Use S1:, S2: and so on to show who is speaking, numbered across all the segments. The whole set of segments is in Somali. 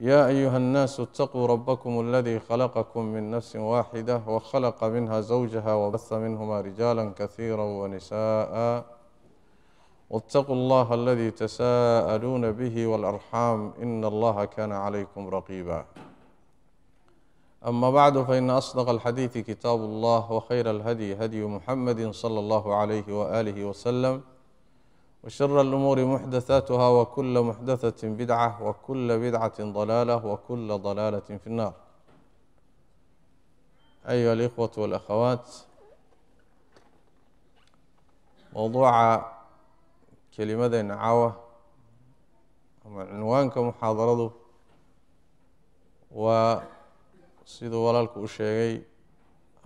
S1: يا أيها الناس اتقوا ربكم الذي خلقكم من نفس واحدة وخلق منها زوجها وبث منهما رجالا كثيرا ونساء واتقوا الله الذي تساءلون به والأرحام إن الله كان عليكم رقيبا أما بعد فإن أصدق الحديث كتاب الله وخير الهدي هدي محمد صلى الله عليه وآله وسلم وشر الأمور محدثاتها وكل محدثة بدعة وكل بدعة ضلالة وكل ضلالة في النار أيها الإخوة والأخوات موضوع كلمة نعاوة كمحاضرة و وسيد ولالك أشيغي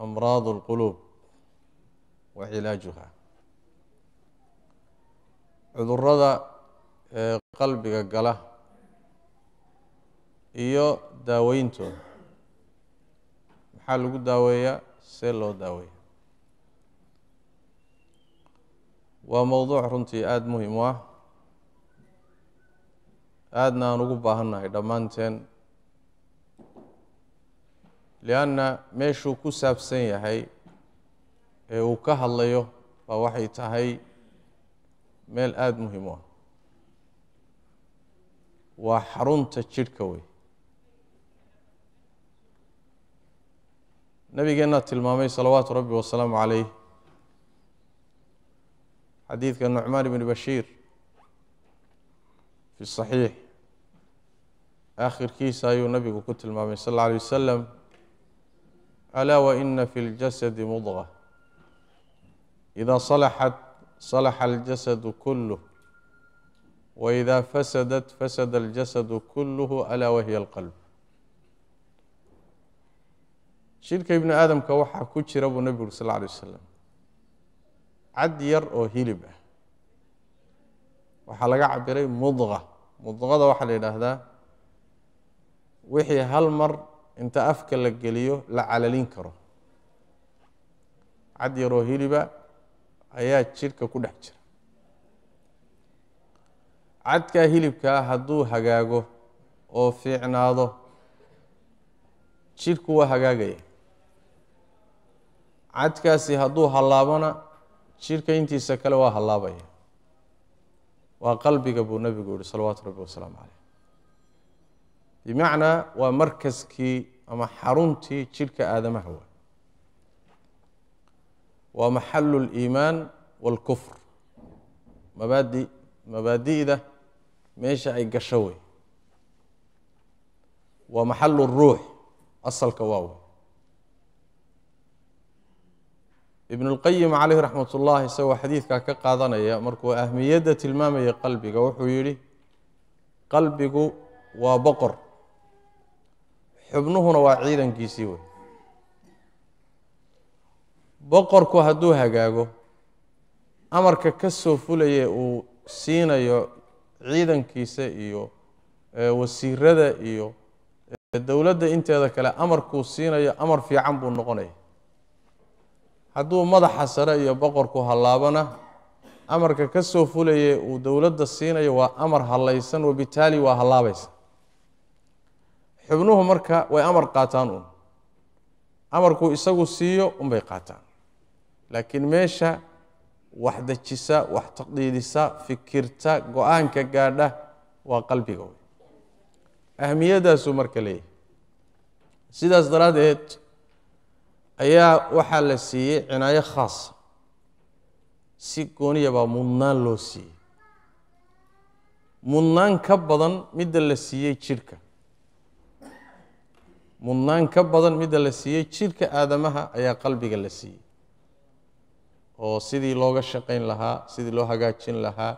S1: أمراض القلوب وعلاجها cudurada qalbiga gala iyo daaweyntooda maxaa lagu daaweeyaa see loo daaweeya waa mowduuc runtii aada muhiim u ah aadna aan ugu baahannahay dhammaanteen lianna meeshuu ku saabsan yahay ee uu ka hadlayo baa waxay tahay meel aada muhiim u ah waa xarunta jidhka wey nabigeennaa tilmaamay salawaatu rabbi wasalaamu calayh xadiidka nucmaan ibni bashiir fi saxiix aakhirkiisa ayuu nabigu ku tilmaamay sal alla alay wasalam alaa wa ina fi ljasadi mudqa idaa salaxat صلح الجسد كله وإذا فسدت فسد الجسد كله ألا وهي القلب shirka ibnu aadamka waxaa ku jira buu nebigu uri sal lla alay wasalam cad yar oo hilib ah waxaa laga cabiray mudqa mudqada waxaa la yidhaahdaa wixii hal mar inta afka la geliyo la calalin karo cad yar oo hiliba ayaa jidhka ku dhex jira cadkaa hilibkaa hadduu hagaago oo fiicnaado jidhku waa hagaagaya cadkaasi hadduu hallaabona jidhka intiisa kale waa hallaabaya waa qalbiga buu nabigu yihi salawaatu rabbi wasalaamu caleyh bimacnaa waa markaskii ama xaruntii jidhka aadamaha waa waa maxalu اliimaan wاlkufr mabaadi mabaadi'da meesha ay gasho wey waa maxalu ruux asalka waa wey ibn اlqayim calayh raxmat ullahi isagoo xadiidkaa ka qaadanaya markuu ahmiyadda tilmaamaya qalbiga wuxuu yidhi qalbigu waa boqor xubnuhuna waa ciidankiisii wey boqorku hadduu hagaago amarka ka soo fulaya uu siinayo ciidankiisa iyo wasiirada iyo dowladda inteeda kale amarkuu siinayo amar fiican buu noqonaya hadduu madaxa sare iyo boqorku hallaabana amarka ka soo fulaya uu dowladda siinayo waa amar hallaysan wabitaali waa hallaabaysa xubnuhu marka way amar qaataan uun amarkuu isagu siiyo unbay qaataan laakiin meesha wax dajisa wax taqdiidisa fikirta go-aanka gaadha waa qalbiga wey ahmiyadaasuu marka leeyahay sidaas daraaddeed ayaa waxaa la siiyey cinaayo khaasa si gooniya baa mudnaan loo siiyey mudnaan ka badan midda la siiyey jirka mudnaan ka badan midda la siiyey jidhka aadamaha ayaa qalbiga la siiyey oo sidii looga shaqayn lahaa sidii loo hagaajin lahaa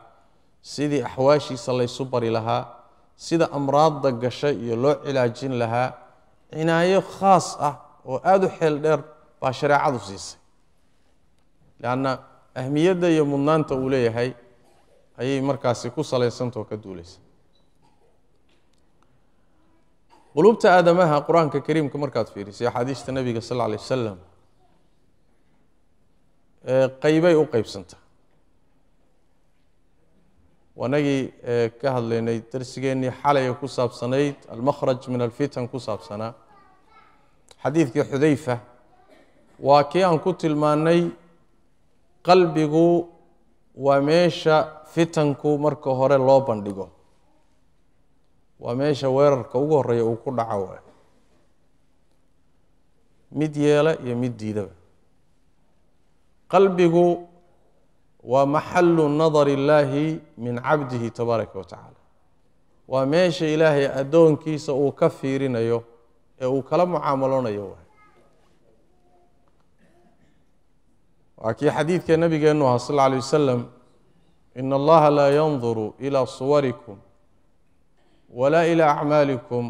S1: sidii axwaashiisa laysu bari lahaa sida amraadda gasha iyo loo cilaajin lahaa cinaayo khaas ah oo aada u xeel dheer baa shareecadu siisay leanna ahmiyadda iyo mudnaanta uu leeyahay ayay markaasi ku salaysantao ka duulaysa qulubta aadamaha qur-aanka kariimka markaad fiirisay axaadiista nebiga sal lla alay wasalam qaybay u qaybsanta wanagii ka hadlaynay darsigeennii xalaya ku saabsanayd almakhraj min alfitan ku saabsanaa xadiidkii xudayfa waa kii aan ku tilmaanay qalbigu waa meesha fitanku marka hore loo bandhigo waa meesha weerarka ugu horeeya uu ku dhaco mid yeela iyo mid diidaba qalbigu waa maxalu nadar illaahi min cabdihi tabaaraka wa waa meesha ilaahay addoonkiisa uu ka fiirinayo ee uu kala mucaamalonayo waa kii xadiidka nabigeenu aha sal lla lay wasalam in allaha laa yanduru ilaa suwarikum walaa ilaa acmaalikum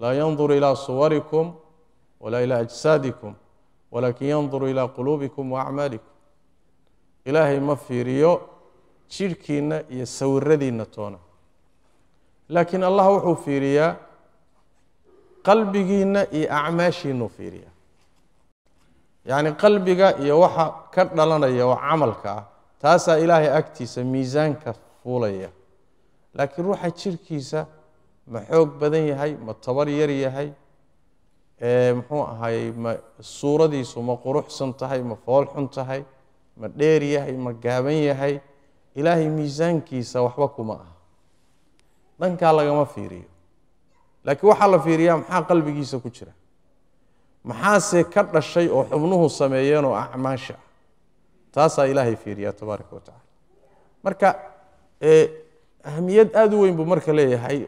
S1: laa yanduru ilaa suwarikum walaa ilaa ajsaadikum walaakin yanduru ilaa quluubikum waacmaalikum ilaahay ma fiiriyo jidhkiinna iyo sawiradiinna toona laakiin allah wuxuu fiiriyaa qalbigiinna iyo acmaashiinuu fiiriyaa yacni qalbiga iyo waxa ka dhalanaya oo camalka ah taasaa ilaahay agtiisa miisaanka fuulaya laakiin ruuxa jirhkiisa ma xoog badan yahay ma tabar yar yahay muxuu ahay ma suuradiisu ma quruxsan tahay ma foolxun tahay ma dheer yahay ma gaaban yahay ilaahay miisaankiisa waxba kuma aha dhankaa lagama fiiriyo laakiin waxaa la fiiriyaa maxaa qalbigiisa ku jira maxaase ka dhashay oo xubnuhu sameeyeen oo acmaasha ah taasaa ilaahay fiiriyaa tabaaraka wa tacala marka ahamiyad aada u weyn buu marka leeyahay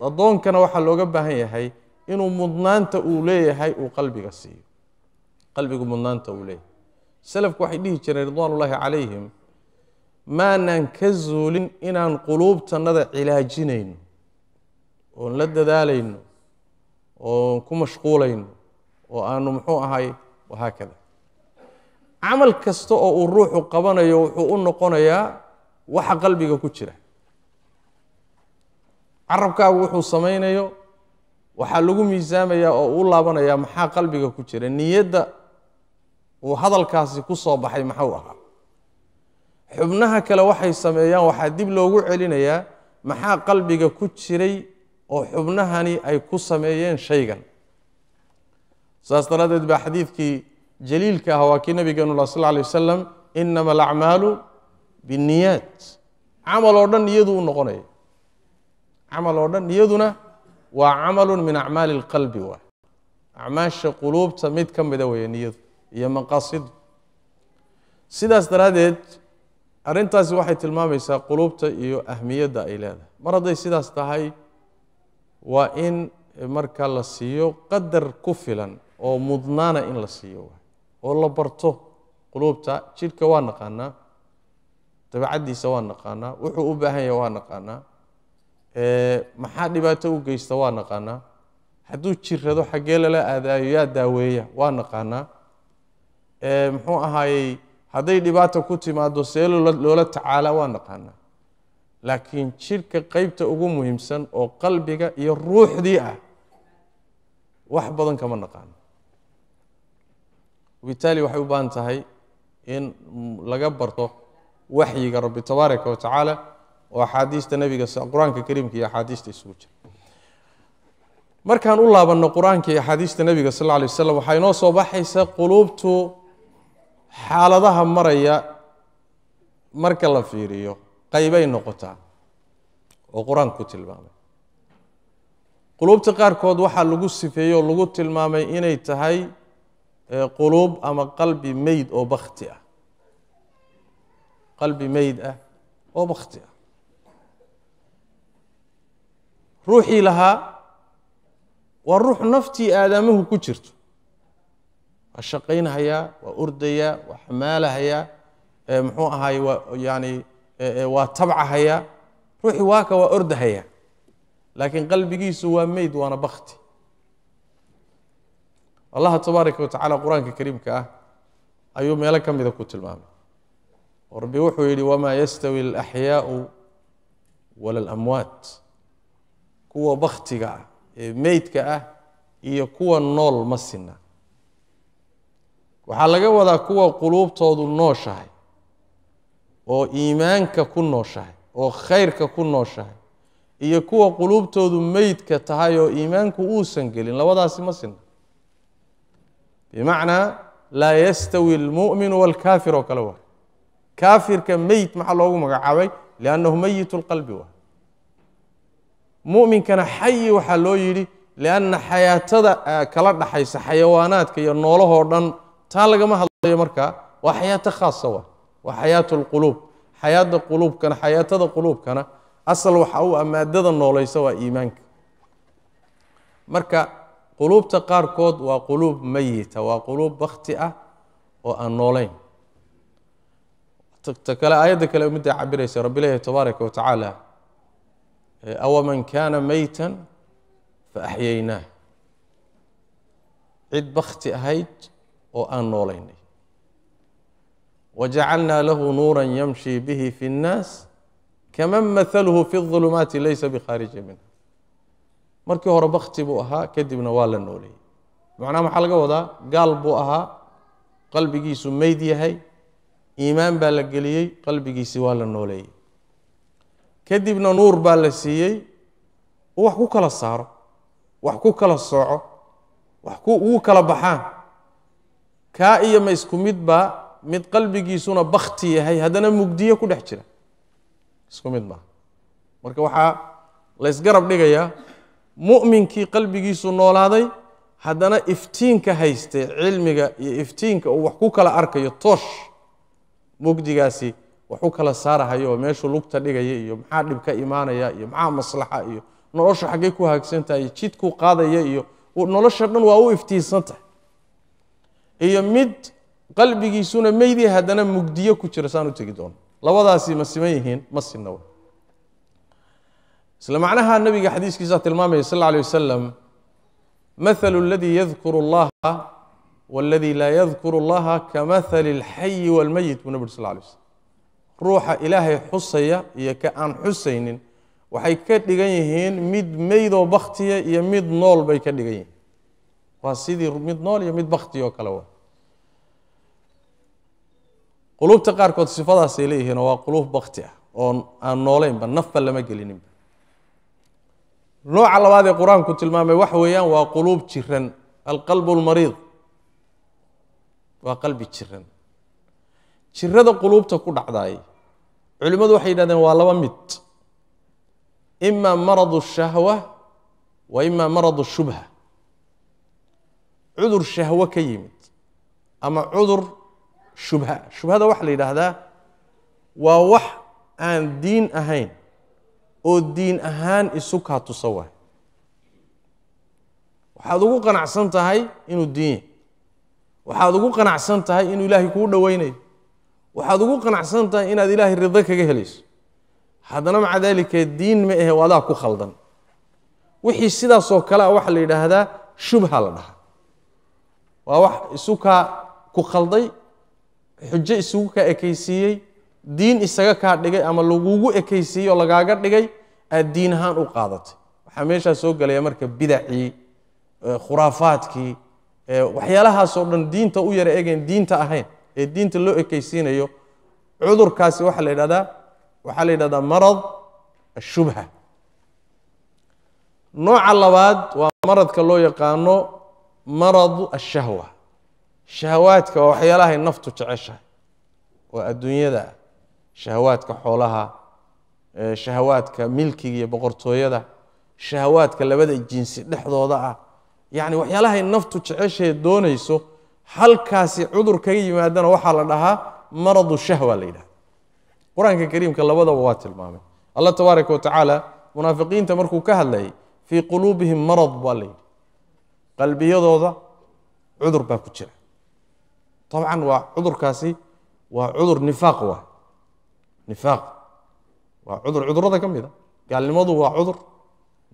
S1: addoonkana waxaa looga baahan yahay inuu mudnaanta uu leeyahay uu qalbiga siiyo qalbigu mudnaanta uu leeyahay selafku waxay dhihi jireen ridwaanullaahi calayhim maanaan ka zuulin inaan quluubtannada cilaajinayno oon la dadaalayno oon ku mashquulayno oo aanu muxuu ahay wahaa kada camal kasta oo uu ruuxu qabanayo wuxuu u noqonayaa waxa qalbiga ku jira carabkaagu wuxuu samaynayo waxaa lagu miisaamaya oo uu laabanayaa maxaa qalbiga ku jira niyadda uu hadalkaasi ku soo baxay maxuu ahaa xubnaha kale waxay sameeyaan waxaa dib loogu celinayaa maxaa qalbiga ku jiray oo xubnahani ay ku sameeyeen shaygan saas daraaddeed baa xadiidkii jaliilka ah waa kii nabigeenula sal alay wasalam inama alacmaalu biniyaat camal oo dhan niyadu u noqonaya camal oo dhan niyaduna waa camalu min acmaali اlqalbi waay acmaasha quluubta mid ka mida weeye niyadu iyo maqaasidu sidaas daraaddeed arrintaasi waxay tilmaamaysaa quluubta iyo ahmiyadda ay leedahay mar hadday sidaas tahay waa in marka la siiyo qadar ku filan oo mudnaana in la siiyo oo la barto quluubta jidhka waa naqaanaa dabeecaddiisa waa naqaanaa wuxuu u baahan yahay waa naqaanaa maxaa dhibaato u geysta waa naqaanaa hadduu jirado xaggee lala aadaayo yaa daaweeya waa naqaanaa muxuu ahaayey hadday dhibaata ku timaado see loola tacaala waa naqaanaa laakiin jirka qeybta ugu muhiimsan oo qalbiga iyo ruuxdii ah wax badan kama naqaano wabitaali waxay u baahan tahay in laga barto waxyiga rabbi tabaaraka watacaala oo axaadiista nabiga qur-aanka kariimka iyo axaadiista isugu jira markaan u laabanno qur-aanka iyo axaadiista nebiga sal lla lay waslam waxaa inoo soo baxaysa quluubtu xaaladaha maraya marka la fiiriyo qaybay noqotaa oo qur-aanku ku tilmaamay quluubta qaarkood waxaa lagu sifeeyey oo lagu tilmaamay inay tahay eh, quluub ama qalbi meyd oo bakti ah qalbi meyd ah oo bakti ah ruuxii lahaa waa ruux naftii aadamahu ku jirto waa shaqaynhayaa waa ordayaa waa xamaalahayaa muxuu ahaay waa yani waa tabcahayaa ruuxii waaka waa ordahayaa laakiin qalbigiisu waa meyd waana bakti allah tabaaraka wa tacala qur-aanka kariimka ah ayuu meelo ka mida ku tilmaamay rabbi wuxuu yidhi wamaa yastawi alaxyaau wala alamwaat kuwa bakhtiga ah ee meydka ah iyo kuwa nool ma sina waxaa laga wadaa kuwa quluubtoodu nooshahay oo iimaanka ku nooshahay oo khayrka ku nooshahay iyo kuwa quluubtoodu meydka tahay oo iimaanku uusan gelin labadaasi ma sina bimacnaa laa yastawi almu'minu walkaafir oo kale waa kaafirka meyd maxaa loogu magacaabay liannahu meyitu lqalbi waa muminkana xayi waxaa loo yidhi lianna xayaatada kala dhaxaysa xayawaanaadka iyo noolahoo dhan taa lagama hadlayo markaa waa xayaato khaasa wa waa xayaat lquluub xayaada quluubkana xayaatada quluubkana asal waxa u ah maadada noolaysa waa iimaanka marka quluubta qaarkood waa quluub mayita waa quluub bakti ah oo aan noolayn ta kale aayadda kale midday cabiraysa rabbilahi tabaaraka wa tacaala Eh, awaman kaana meyta faaxyaynaah cid bakti ahayd oo aan noolaynay wajacalnaa lahu nuura yamshi bihi fi اnnaas kaman mahalhu fi اظulumaati laysa bikhaariji minha markii hore bakti buu ahaa kadibna waa la nooleeyey macnaha maxaa laga wadaa gaal buu ahaa qalbigiisu meyd yahay iimaan baa la geliyey qalbigiisi waa la nooleeyey kadibna nuur baa la siiyey uu wax ku kala saaro wax ku kala sooco wax ugu kala baxaan kaa iyo ma isku midbaa mid qalbigiisuna bakti yahay haddana mugdiye ku dhex jira isku mid maaha marka waxaa la dhigayaa mu'minkii qalbigiisu noolaaday haddana iftiinka haystay cilmiga iyo iftiinka uu wax ku kala arkayo toosh mugdigaasi waxu kala saarahayo meeshuu lugta dhigaya iyo maxaa dhib ka imaanaya iyo maxaa maslaxa iyo nolosha xaggey ku haagsantaha iyo jidkuu qaadaya iyo nolosha dhan waa u iftiisantahay iyo mid qalbigiisuna meydii haddana mugdiyo ku jira saan u tegi doono labadaasi ma siman yihiin ma sinaw isla macnaha nabiga xadiiskiisa tilmaamaya sal lla alay wasalam mathalu aladii yadkuru allaha waladii laa yadkuru allaha kamahali alxayi walmeyit buu nabi uri sal lla alay waslam ruuxa ilaahay xusaya iyo ka aan xusaynin waxay ka dhigan yihiin mid meydoo baktiya iyo mid nool bay ka dhigan yihiin waa sidii mid nool iyo mid bakti oo kale waa quluubta qaarkood sifadaasay leeyihiinoo waa quluub bakti ah oo aan nooleynba nafba lama gelininba nooca labaad ee qur-aanku tilmaamay waxa weeyaan waa quluub jiran alqalbu lmariid waa qalbi jiran jirada quluubta ku dhacday culimmadu waxay yidhahdeen waa laba mid ima maradu shahwa wa imaa maradu shubha cudur shahwo ka yimid ama cudur shubha shubhada waxaa la yidhaahdaa waa wax aan diin ahayn oo diin ahaan isu kaatusa waay waxaad ugu qanacsan tahay inuu diin yahy waxaad ugu qanacsan tahay inuu ilaahay kuu dhoweynayo waxaad ugu qanacsan tahay inaad ilaahay rido kaga helayso haddana maca daalika diin ma ahe wadaa ku khaldan wixii sidaasoo kale a ah waxaa la yidhaahdaa shubha la dhahaa waa wax isukaa ku khalday xujo isugu kaa ekaysiiyey diin isaga kaa dhigay ama lagugu ekaysiiyey oo lagaaga dhigay aad diin ahaan u qaadatay waxaa meeshaa soo gelaya marka bidacii khuraafaadkii waxyaalahaasoo dhan diinta u yara egeen diinta ahayn ee diinta loo ekeysiinayo cudurkaasi waxaa la yidhahdaa waxaa la yidhahdaa marad ashubha nooca labaad waa maradka loo yaqaano maradu ashahwa shahawaadka waa waxyaalahay naftu jeceshahay waa adduunyada shahawaadka xoolaha shahawaadka milkiga iyo boqortooyada shahawaadka labada jinsi dhexdooda ah yacni waxyaalahay naftu jeceshahe doonayso halkaasi cudur kaga yimaadana waxaa la dhahaa maradu shahwa la yidhahda qur-aanka kariimka labadaba waa tilmaamay allah tabaaraka wa munaafiqiinta markuu ka hadlayay fii quluubihim marad baa la yidhi qalbiyadooda cudur baa ku jira dabcan waa cudurkaasi waa cudur nifaaq waa nifaaq waa cudur cudurada ka mid a gaalnimadu waa cudur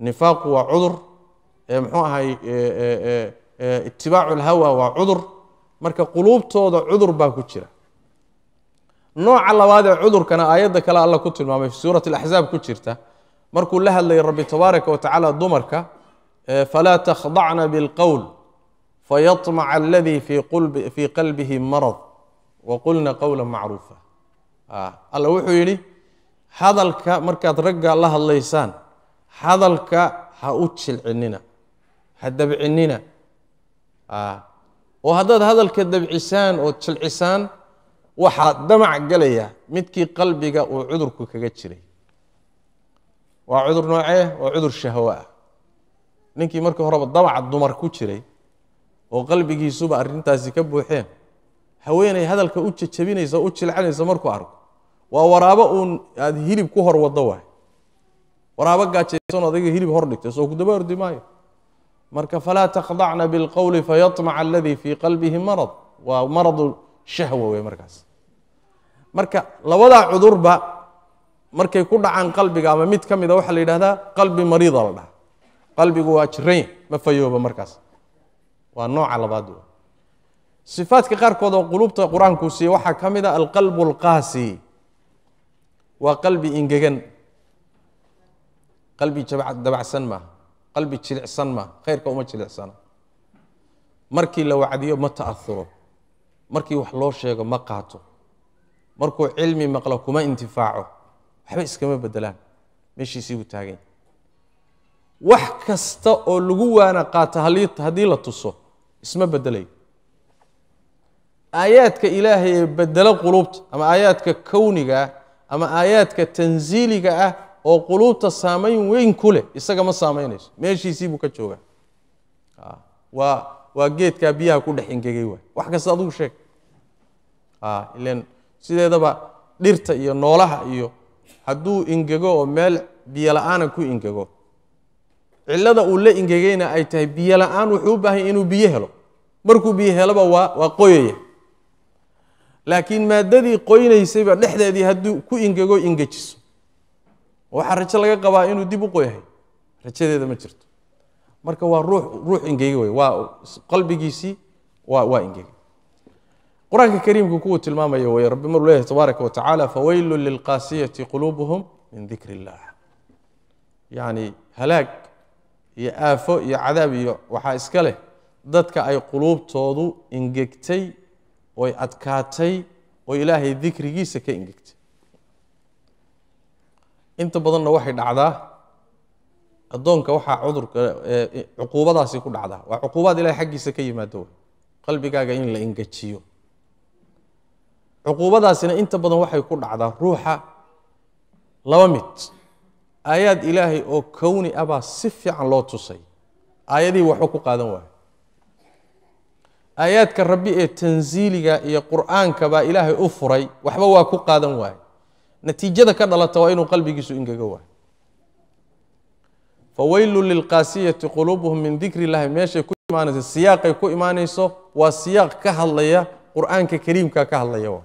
S1: nifaaqu waa cudur muxuu ahay itibaacu lhawa waa cudur marka quluubtooda cudur baa ku jira nooca labaad ee cudurkana aayadda kale alla ku tilmaamay suurat alaxzaab ku jirta markuu la hadlayay rabbi tabaaraka wa tacaala dumarka falaa takhdacna bilqowl fayamaca aladii fii qalbihi marad wa qulna macruufa ah, alla wuxuu yidhi hadalka markaad ragga la hadlaysaan hadalka ha u jilcinina ha dabcinina ah, oo haddaad hadalka dabcisaan oo jilcisaan waxaa damac gelaya midkii qalbiga uu cudurku kaga jiray waa cudur noocee waa cudur shahwo ah ninkii markii horeba damaca dumar ku jiray oo qalbigiisuba arrintaasi ka buuxeen haweenay hadalka u jajabinaysa o u jilcanaysa markuu arko waa waraabo uun aada hilib ku hor waddo waay waraabo gaajaysan odayga hilib hor dhigtay soo ku daba ordi maayo marka falaa takhdacna bilqowli fayamaca aladii fii qalbihi marad waa maradu shahwa wey markaas marka labadaa cudurba markay ku dhacaan qalbiga ama mid ka mida waxaa la yidhahdaa qalbi mariida la dhaha qalbigu waa jirany ma fayooba markaas waa nooca labaad w sifaadka qaarkood oo qulubta qur-aankuu siiye waxaa ka mid a alqalbu alqaasi waa qalbi ingegan qalbi dabacsan maaha qalbi jilicsan ma khayrka uma jilicsana markii la wacdiyo ma ta'auro markii wax loo sheego ma qaato markuu cilmi maqlo kuma intifaaco waxba iskama bedelaan meeshiisii buu taaganya wax kasta oo lagu waana qaato haddii la tuso isma bedelayo aayaadka ilaahay ee bedelo quluubta ama aayaadka kowniga ah ama aayaadka tansiiliga ah oo quluubta saamayn weyn ku leh isaga ma saamaynayso meeshiisii buu ka joogaa ah, waa waa geedkaa biyaha ku dhex ingegay waay wax kasta adugu sheeg ah, ilan sideedaba dhirta iyo noolaha iyo hadduu ingego oo meel biyo la-aana ku ingego cilada uu la ingegeyna ay tahay biyo la-aan wuxuu u baahanya inuu biyo helo markuu biyo heloba waa waa qoyaya laakiin maadadii qoynaysayba dhexdeedii hadduu ku ingego ingejiso waxaa rajo laga qabaa inuu dib u qoyahay rajadeeda ma jirto marka waa ruux ruux ingega wey waa qalbigiisii waa waa ingegay qur-aanka kariimka kuwuu tilmaamaya wey rabbi maruu leeyahay tabaaraka wa tacaala lilqaasiyati quluubuhum min dikri illah yacni halaag iyo aafo iyo cadaab iyo waxaa iska leh dadka ay quluubtoodu ingegtay oy adkaatay oo ilaahay dikrigiisa ka ingegtay inta badanna waxay dhacdaa addoonka waxaa cudurka cuquubadaasi ku dhacdaa waa cuquubaad ilahay xaggiisa ka yimaado qalbigaaga in la engejiyo cuquubadaasina inta badan waxay ku dhacdaa ruuxa laba mid aayaad ilaahay oo kowni ah baa si fiican loo tusay aayadihii waxba ku qaadan waayo aayaadka rabbi ee tansiiliga iyo qur-aanka ilaahay u furay waxba waa ku qaadan waaye natiijada ka dhalata waa inuu qalbigiisu ingaga waayo faweylun lilqaasiyati quluubuhum min dikri illahi meeshay ku imaanayso siyaaqay ku imaanayso waa siyaaq ka hadlaya qur-aanka kariimka ka hadlaya waa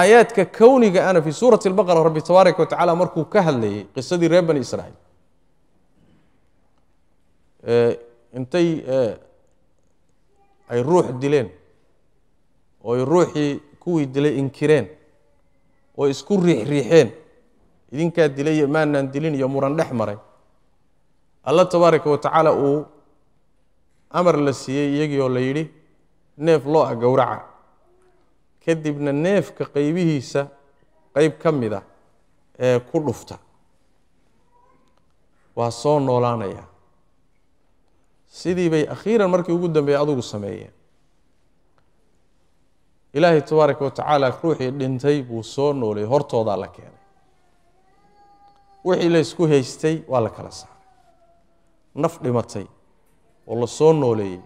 S1: aayaadka kowniga ana fii suurati albaqara rabbi tabaaraka wa tacala markuu ka hadlayay qisadii reer bani israa'iil intay ay ruux dileen oo ay ruuxii kuwii dilay inkireen oo isku riixriixeen idinkaa dilay iyo maanaan dilin iyo muran dhex maray alla tabaaraka wa tacaala uu amar la siiyey iyagiioo la yidhi neef loo ah gowraca kadibna neefka qaybihiisa qayb ka mid a ah ee ku dhufta waa soo noolaanaya sidii bay akhiiran markii ugu dambeeyey adugu sameeyeen ilaahay tabaaraka wa tacaala ruuxii dhintay buu soo nooleeyey hortoodaa la keenay wixii la haystay waa la kala saaray naf dhimatay oo la soo nooleeyey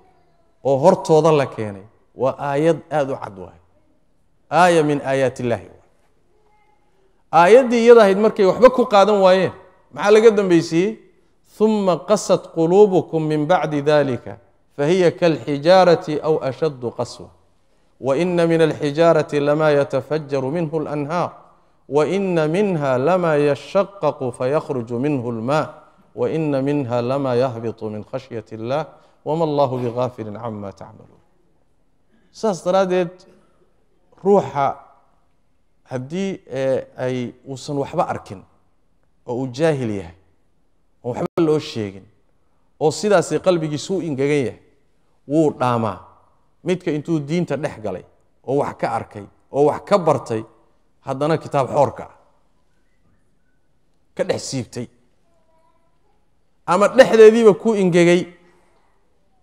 S1: oo hortooda la keenay waa aayad aada u cad waay aaya min aayaat illaahi aayaddii iyada ahayd markay waxba ku qaadan waayeen maxaa laga dambaysiiyey uma qasat quluubukum min bacdi dalika fahiya kalxijaarati aw ashaddu qaswa waina min alxijaarati lamaa yatafajaru minhu alanhaar waina minha lamaa yashaqaqu fayahruju minhu lma waina minha lamaa yahbitu min khashyat اllah wama allahu bigaafilin cama tacmaluun saas daraaddeed ruuxa haddii eh, ay uusan waxba arkin oo uu jaahil yahay oon waxba loo sheegin oo sidaasi qalbigiisu u ingegan yahay wuu dhaamaa midka intuu diinta dhex galay oo wax ka arkay oo wax ka bartay haddana kitaab xoorka ah ka dhex siibtay ama dhexdeediiba ku ingegay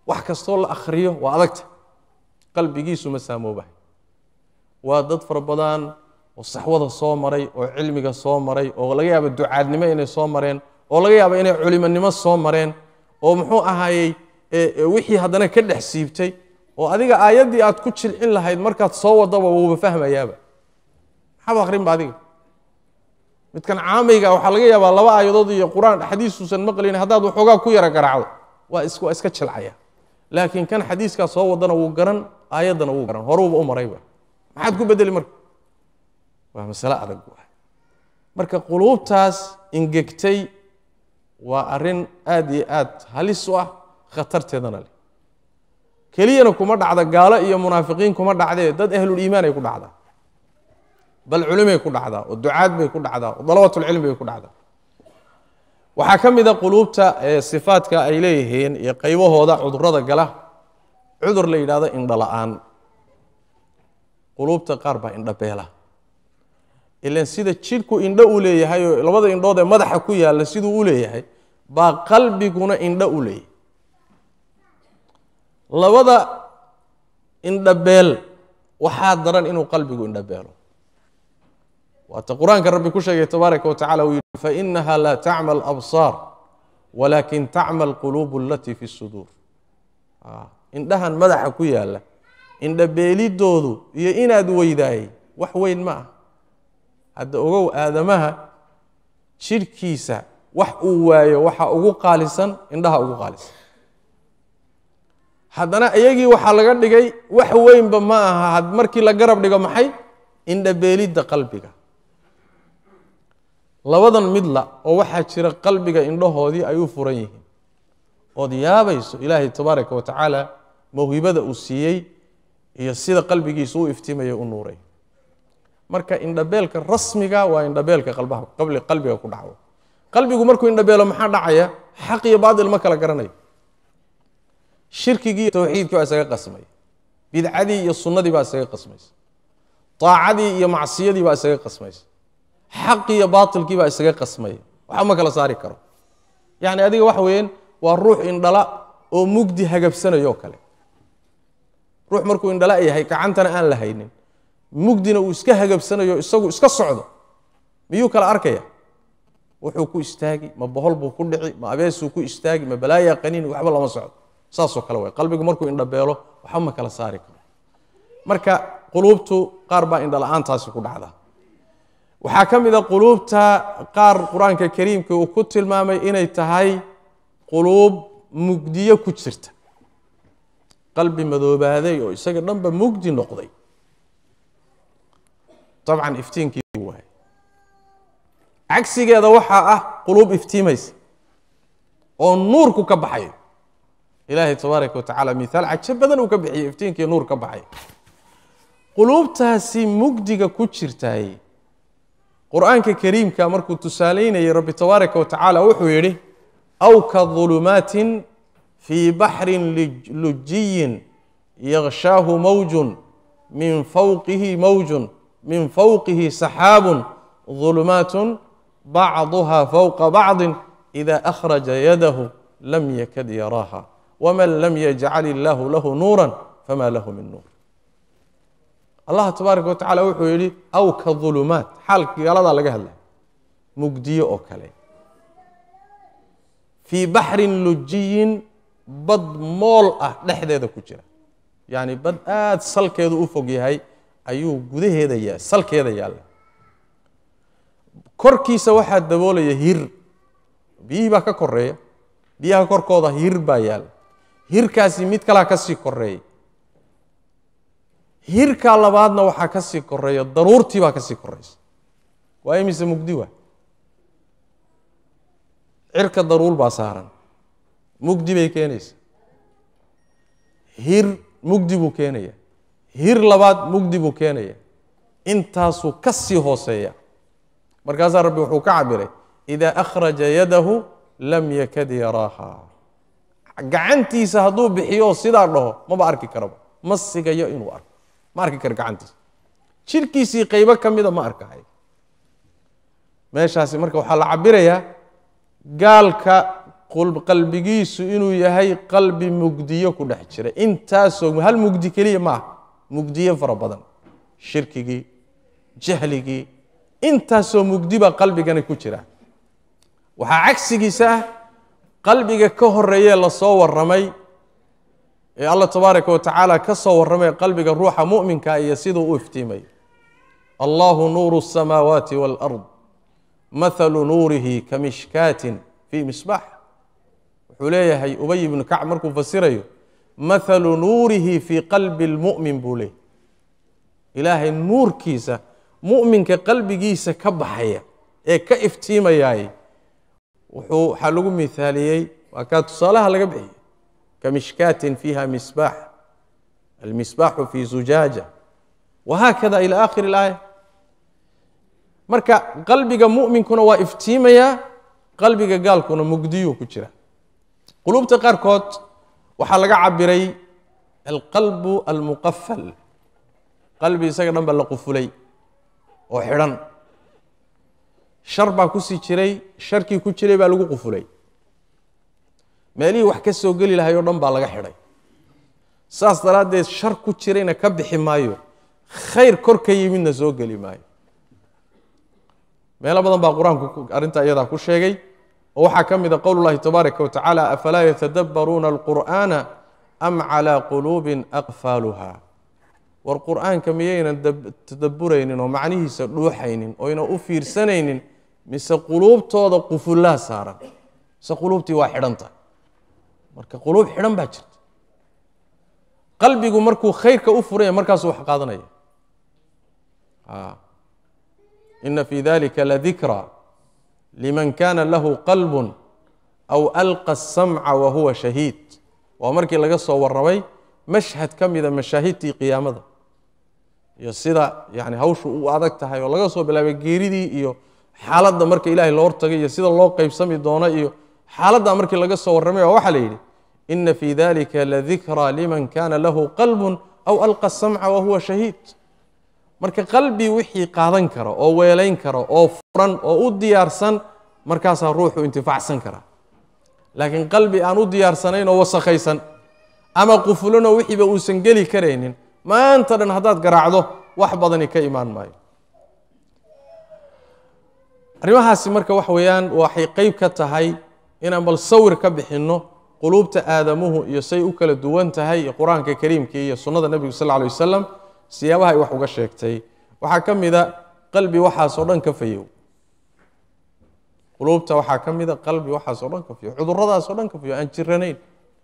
S1: wax kastoo la akhriyo waa adagta qalbigiisuma saamoobahay waa dad fara badan oo saxwada soo maray oo cilmiga soo maray oo laga yaaba ducaadnimo inay soo mareen oo laga yaaba inay culimonimo soo mareen oo muxuu ahaayey wixii haddana ka dhex siibtay oo adiga aayaddii aad ku jilcin lahayd markaad soo wadaba wuuba fahmayaaba maxaaba akhrinba adiga midkan caamayga waxaa laga yaabaa laba aayadood iyo qur-aan xadiisuusan maqlayn haddaad waxoogaa ku yara garacdo waa is iska jilcaya laakiin kan xadiiskaa soo wadana wuu garan aayaddana wuu garan horuuba u marayba maxaad ku bedeli marka waa masale adag wa marka quluubtaas ingegtay waa arrin aad iyo aad halis u ah khatarteedana leh keliyana kuma dhacda gaalo iyo munaafiqiin kuma dhacdee dad ahlul ku dhacdaa bal culimay ku dhacdaa oo ducaad bay ku dhacdaa oo dalabatulcilm bay ku dhacdaa waxaa ka mid a quluubta sifaadka ay leeyihiin iyo qaybahooda cudurada gala cudur la yidhahdo indhala-aan quluubta qaar baa indha beela ilan sida jidhku indho u leeyahay oo labada indhood ee madaxa ku yaalla siduu u leeyahay baa qalbiguna indho u leeyahay labada indhabeel waxaa daran inuu qalbigu indhabeelo waata qur-aanka rabbi ku sheegay tabaaraka wa tacala uu yidhi fainaha laa tacma alabsaar walaakin tacma alquluubu alatii fi suduur ah, indhahan madaxa ku yaalla indhabeelidoodu iyo inaad weydaayay wax weyn ma ah hadda ogow aadamaha jidhkiisa wax uu waayo waxa ugu qaalisan indhaha ugu qaalisan haddana iyagii waxaa laga dhigay wax weynba ma aha markii la garab dhigo maxay indhabeelidda qalbiga labadan midla oo waxaa jira qalbiga indhahoodii ay u furan yihiin ood yaabayso ilaahay tabaaraka wa tacaala mawhibada uu siiyey iyo sida qalbigiisu u iftiimayo u nuuray marka indhabeelka rasmiga waa indhabeelka qalbaha qalbiga ku dhaco qalbigu markuu indhabeelo maxaa dhacaya xaq iyo baatil ma kala garanayo shirkigii towxiidkii baa isaga qasmay bidcadii iyo sunnadii baa isaga qasmaysa aacadii iyo macsiyadii baa isaga qasmaysa xaqi iyo baatilkii baa isaga qasmaya waxba ma kala saari karo yacni adiga waxa weeyaan waa ruux indhala oo mugdi hagabsanayo kale ruux markuu indhala yahay gacantana aan la haynin mugdina uu iska hagabsanayo isagu iska socdo miyuu kala arkaya wuxuu ku istaagi ma bohol buu ku dhici ma abeesuu ku istaagi ma balaayaa qaniini waxba lama socdo saasoo kale way qalbigu markuu indhabeelo waxba ma kala saari karo marka quluubtu qaar baa indhala-aantaasi ku dhacda waxaa ka mid a quluubta qaar qur-aanka kariimka uu ku tilmaamay inay tahay quluub mugdiyo ku jirta qalbi madoobaaday oo isaga dhanba mugdi noqday dabcan iftiinkii waay cagsigeeda waxaa ah quluub iftiimaysa oo nuurku ka baxayo ilaahay tabaaraka wa tacaala miaal cajo badan uu ka bixiyey iftiinkii nuur ka baxay quluubtaasi mugdiga ku jirtaay qur-aanka kariimka markuu tusaalaynayay rabbi tabaaraka wa tacaala wuxuu yidhi aw ka dulumaatin fii baxrin lujiyin yakshaahu mawjun min fawqihi mawjun min fawqihi saxaabun dulumaatun bacduha fawqa bacdin ida akhraja yadahu lam yakad yaraaha wman lam yajcal illaahu lahu nuura fama lahu min nuur allah tabaaraka watacala wuxuu yidhi aw ka ulumaat xaalkii galadaa laga hadlaya mugdiyo oo kale fii baxrin lujiyin bad mool ah dhexdeeda ku jira yacni bad aada salkeedu u fog yahay ayuu gudaheeda salkeeda yaalla korkiisa waxaa daboolaya hir biyihii baa ka koreeya biyaha korkooda hir baa yaalla hirkaasi mid kalaa ka sii koreeyay hirkaa labaadna waxaa ka sii koreeya daruurtii baa ka sii koreysa waa imise mugdiwa cirka daruur baa saaran mugdi bay keenaysa hir mugdi buu keenaya hir labaad mugdi buu keenaya intaasuu kasii sii hooseeya markaasaa rabbi wuxuu ka cabiray idaa akhraja yadahu lam yakad yaraaha gacantiisa hadduu bixiyo sidaa dhaho maba arki karaba ma sigayo inuu arko ma arki karo gacantiisa jirkiisii qaybo ka mida ma arkahayo meeshaasi marka waxaa la cabirayaa gaalka qalbigiisu inuu yahay qalbi mugdiyo ku dhex jira intaasoo hal mugdi keliya ma ah mugdiyo fara badan shirkigii jahligii intaasoo mugdi baa qalbigana ku jiraa waxaa cagsigiisa ah qalbiga ka horeeyee lasoo warramay ee alla tabaaraka wa tacaala ka soo warramay qalbiga ruuxa mu'minka ah iyo siduu u iftiimay allahu nuuru الsamaawaati wاlأrd mahalu nuurihi ka mishkaatin fii misbaax wuxuu leeyahay ubay ibnu kacb markuu fasirayo mahalu nuurihi fii qalbi اlmu'min buu leeyay ilaahay nuurkiisa mu'minka qalbigiisa ka baxaya ee ka iftiimayaay wuxuu waxaa lagu miaaliyey waa kaa tusaalaha laga bixiyey kamishkaatin fiiha misbaax almisbaaxu fi zujaaja wahaakada ila akhiri اlaaya marka qalbiga muminkuna waa iftiimayaa qalbiga gaalkuna mugdiyuu ku jira qulubta qaarkood waxaa laga cabiray alqalbu almuqafal qalbi isaga dhan la qufulay oo xidhan shar baa kusii jiray sharkii ku jiray baa lagu qufulay meelihii wax ka soo geli lahay o dhan baa laga xidhay saas daraaddeed shar ku jirayna ka bixi maayo khayr kor ka yimidna soo geli maayo meelo badan baa qur-aanku arrintaa iyadaa ku sheegay oo waxaa ka mid a ah qowl llahi tabaaraka wa afalaa yatadabbaruuna alqur'aana am calaa quluubin aqfaaluha war qur-aanka miyaynan tadabburaynin oo macnihiisa dhuuxaynin oyna u fiirsanaynin mise quluubtooda qufullaha saaran mise quluubtii waa xidhantahay marka quluub xidhan baa jirta qalbigu markuu khayrka u furanya markaasuu wax qaadanaya ina fi dalika ladikra liman kana lahu qalbun aw alqa asamca wa huwa shahiid waa markii laga soo warramay mashhad ka mida mashaahidtii qiyaamada iyo sida yani hawshu u adag tahay oo laga soo bilaabay geeridii iyo xaaladda marka ilaahay loo hortagay iyo sida loo qeybsami doono iyo xaaladdaa markii laga soo warramay oo waxaa la yidhi ina fii dalika ladikraa liman kana lahu qalbun aw alqa samca wahuwa shahiid marka qalbi wixii qaadan kara oo weelayn kara oo furan oo u diyaarsan markaasaa ruuxu intifaacsan karaa laakiin qalbi aan u diyaarsanayn oo wasakhaysan ama qufulanoo wixiiba uusan geli karaynin maanta dhan haddaad garaacdo wax badani ka imaan maayo arrimahaasi marka wax weeyaan waxay qeyb ka tahay inaan bal sawir ka bixinno quluubta aadamuhu iyo say u kala duwan tahay iyo qur-aanka kariimkii iyo sunnada nebigu sal lla lay wasalam siyaabaha ay wax uga sheegtay waxaa ka mida qalbi waxaasoo dhan ka fayow quluubta waxaa ka mida qalbi waxaasoo dhan ka fayow cuduradaasoo dhan ka fayow aan jiranayn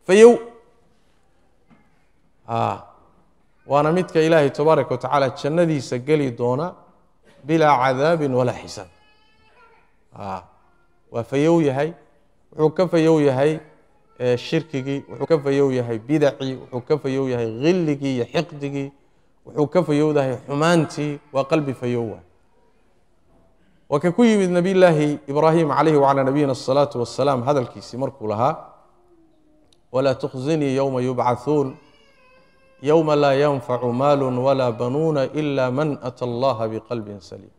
S1: fayow waana midka ilaahay tabaaraka wa tacaala jannadiisa geli doona bilaa cadaabin walaa xisaab Ah, waa fayow yahay wuxuu ka fayow yahay eh, shirkigii wuxuu ka fayow yahay bidacii wuxuu ka fayow yahay hilligii iyo xiqdigii wuxuu ka fayowdahay xumaantii waa qalbi fayowa waa ka ku yimid nabiy llaahi ibraahim calayhi wacalaa nabiyina asalaatu wasalaam hadalkiisii markuu lahaa walaa tukhzinii yowma yubcahuun yowma laa yanfacu maalu walaa banuuna ila man ata allaha biqalbin saliim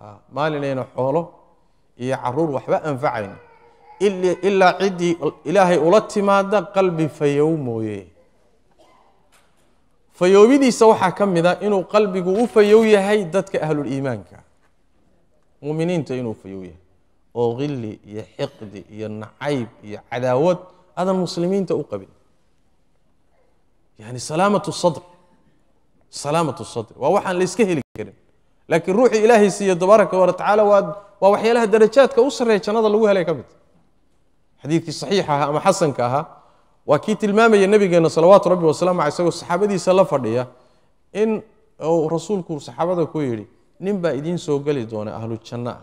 S1: ah, maalin xoolo iyo caruur waxba anfacayna ilaa ciddii ilaahay ula timaada qalbi fayow mooye fayowbidiisa waxaa ka mid a inuu qalbigu u fayow yahay dadka ahluliimaanka muuminiinta inuu fayow yahay oo qili iyo xiqdi iyo nacayb iyo cadaawad adan muslimiinta u qabin yani salaamatu sadr salaamatu sadr waa waxaan la iska heli karin laakiin ruuxii ilaahay siiye tabaaraka watacaala waa waa waxyaalaha darajaadka u sareeya jannada lagu helay ka mid xadiidkii saxiixa aha ama xasanka ahaa waa kii tilmaamaya nabigeenna salawaatu rabbi wasalaamu aley isagoo saxaabadiisa la fadhiya in uu rasuulku saxaabada ku yidhi nin baa idiin soo geli doona ahlu janno ah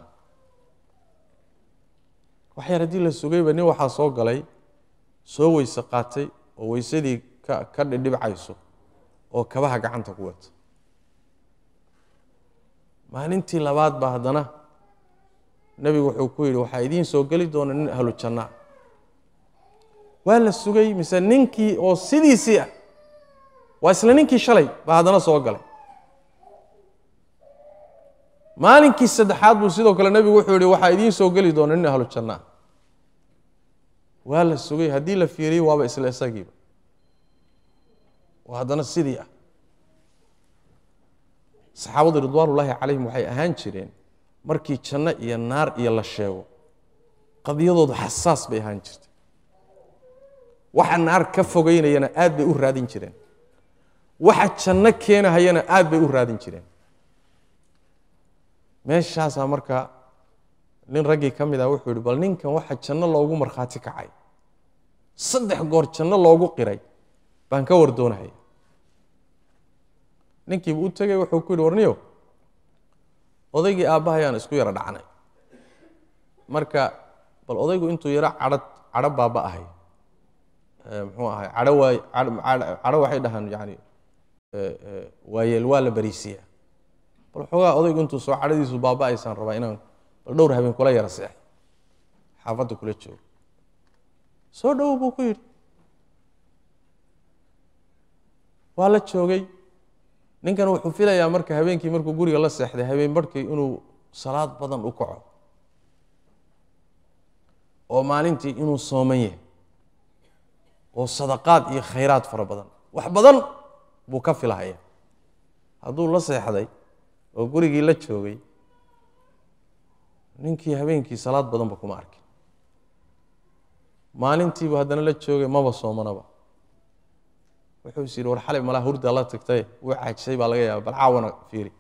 S1: waxyaar haddii la sugayba nin waxaa soo galay soo weyse qaatay oo weysadii ka dhidhibcayso oo kabaha gacanta ku wata maalintii labaad ba haddana nebigu wuxuu ku yidhi waxaa idiin soo geli doona nin ahlu jannaa waa la sugay mise ninkii oo sidiisii ah waa isla ninkii shalay baa haddana soo galay maalinkii saddexaad buu sidoo kale nebigu wuxuu yihi waxaa idiin soo geli doona nin ahlu jannaa waa la sugay haddii la fiiriyey waaba isla isagiiba oo haddana sidii ah saxaabada ridwaanullaahi calayhim waxay ahaan jireen markii janno iyo naar iyo la sheego qadiyadoodu xasaas bay ahaan jirtay waxa naar ka fogeynayana aad bay u raadin jireen waxa janno keenahayana aad bay u raadin jireen meeshaasaa marka nin raggii ka mid ah wuxuu yihi bal ninkan waxa janno loogu markhaati kacay saddex goor janno loogu qiray baan ka war doonahaya ninkiibu u tegay wuxuu ku yidhi warniyo odaygii aabbahayaan isku yaro dhacnay marka bal odaygu intuu yaro cadho cadho baaba ahay muxuu ahay cadho waay cadho waxay dhahaan yani waayeel waa la bariisiyaa bal xoogaa odaygu intuu soo cadhadiisu baaba-aysaan rabaa inaan bal dhowr habeen kula yaro seexay xaafadda kula joogo soo dhow buu ku yidhi waa la joogay ninkan wuxuu filayaa marka habeenkii markuu guriga la seexday habeen barhkii inuu salaad badan u kaco oo maalintii inuu sooman yahay oo sadaqaad iyo khayraad fara badan wax badan buu ka filahaya hadduu la seexday oo gurigii la joogay ninkii habeenkii salaad badanba kuma arkin maalintiibu haddana la joogay maba soomanaba wuxuus yidhi war xalay malaa hurda la tagtay wuu caajisay baa laga yaaba bal caawana fiiri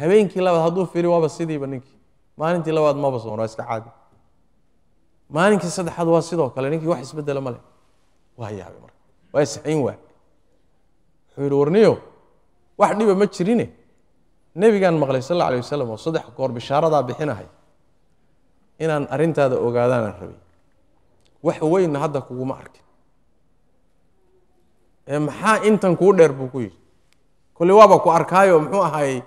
S1: habeenkii labaad hadduu fiiri waaba sidiiba ninkii maalintii labaad maba soon waa iska caadi maalinkii saddexaad waa sidoo kale ninkii wax isbedela ma leh waa yaabay marka waa saxayn waay wuxuu yidhi warniyo wax dhiba ma jirine nebigaan maqlay sal alla alay wasalam oo saddex goor bishaaradaa bixinahay inaan arrintaada ogaadaanaan rabay wax weynna hadda kuguma arkin maxaa intan kuu dheer buu ku yidhi kolle waaba ku arkaayo muxuu ahaayey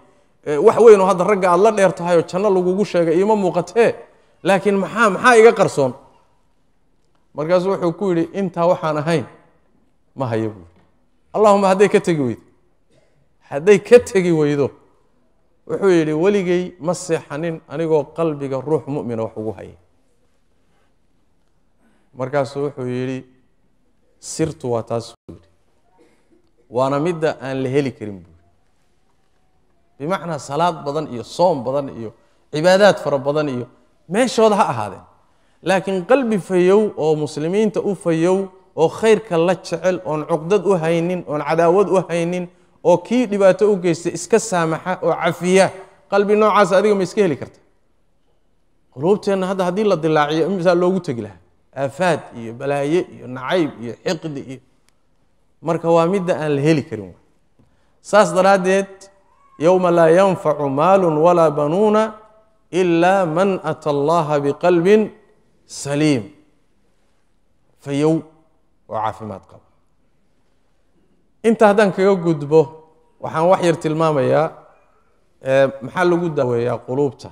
S1: wax weynoo hadda ragga aad la dheer tahayoo janno lagugu sheegay iima muuqatee laakiin maxaa maxaa iga qarsoon markaasuu wuxuu ku yidhi intaa waxaan ahayn ma hayo buu allahuma hadday ka tegi weydo hadday ka tegi weydo wuxuu yidhi weligay ma seexanin anigoo qalbiga ruux mu'mina wax ugu haya markaasuu wuxuu yidhi sirtu waa taas yidhi waana midda aan la heli karin buuri bimacnaa salaad badan iyo soom badan iyo cibaadaad fara badan iyo meeshooda ha ahaadeen laakiin qalbi fayow oo muslimiinta u fayow oo khayrka la jecel oon cuqdad u haynin oon cadaawad u haynin oo kii dhibaato u geystay iska saamaxa oo cafiya qalbi noocaas adiga ma iska heli karta quluubteenna hadda haddii la dilaaciyo imsaa loogu tegi lahaa aafaad iyo balaaye iyo nacayb iyo xiqdi iyo marka waa midda aan la heli karin saas daraaddeed yowma laa yanfacu maalu walaa banuuna ilaa man ata allaha biqalbin saliim fayow oo caafimaad qaba inta haddaan kaga gudbo waxaan wax yar tilmaamayaa eh, maxaa lagu daaweeyaa quluubta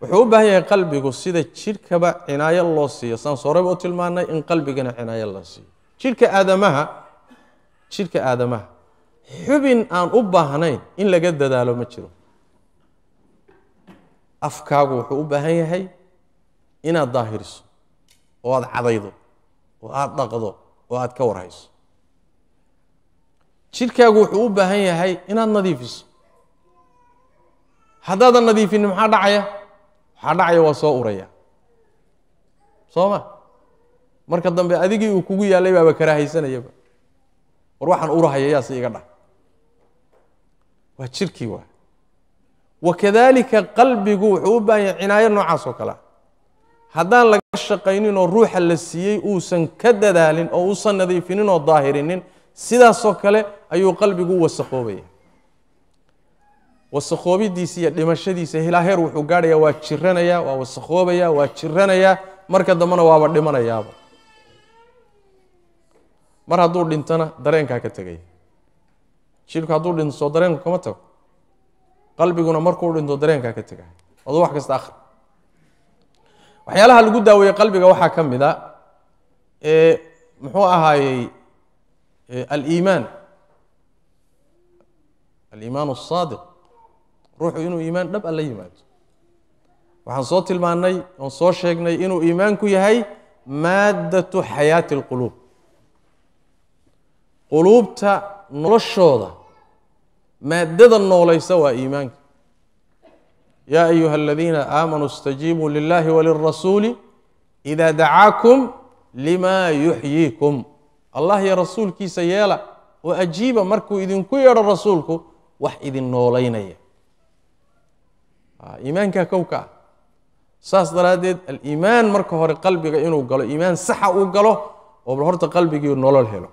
S1: wuxuu u baahan yahay qalbigu sida jirkaba cinaayo loo siiyo saan soreba u tilmaanay in qalbigana cinaayo loo siiyo jidhka aadamaha jidhka aadamaha xubin aan u baahnayn in laga dadaalo ma jiro afkaagu wuxuu u baahan yahay inaad daahiriso oo aad cadaydo oo aad dhaqdo oo aad ka warhayso jidhkaagu wuxuu u baahan yahay inaad nadiifiso haddaadan nadiifinin maxaa dhacaya waxaa dhacaya waa soo uraya soo ma marka dambe adigii uu kugu yaalay baaba karaahaysanayaba war waxaan urahaya yaasi iga dhac waa jirkii waa wakadalika qalbigu wuxuu u baahan yahay cinaayo noocaas oo kalea ah. haddaan laga shaqaynin oo ruuxa la siiyey uusan ka dadaalin oo uusan nadiifinin oo daahirinin sidaasoo kale ayuu qalbigu u wasaqoobaya wasakoobidiisa iyo dhimashadiisa hilaa heer wuxuu gaadhaya waa jiranaya waa wasakoobaya waa jiranayaa marka dambena waaba dhimanayaaba mar hadduu dhintona dareenkaa ka tegaya jidhku hadduu dhinto dareenku kama tago qalbiguna markuu dhinto dareenkaa ka tegaya adu wax kasta akhri waxyaalaha lagu daaweeye qalbiga waxaa ka mid a ee muxuu ahaayey aliimaan aliimaan alsaadiq ruuxu inuu iimaan dhab alla yimaado waxaan soo tilmaannay oon soo sheegnay inuu iimaanku yahay maaddatu xayaati alquluub quluubta noloshooda maaddada noolaysa waa iimaanka yaa ayuha aladiina aamanuu istajiibuu lilahi walilrasuuli idaa dacaakum limaa yuxyiikum allah iyo rasuulkiisa yeela oo ajiiba markuu idinku yeedho rasuulku wax idin noolaynaya Ah, iimaanka kowka ah saas daraaddeed aliimaan marka hore qalbiga inuu galo iimaan saxa uu galo oo horta qalbigii nolol helo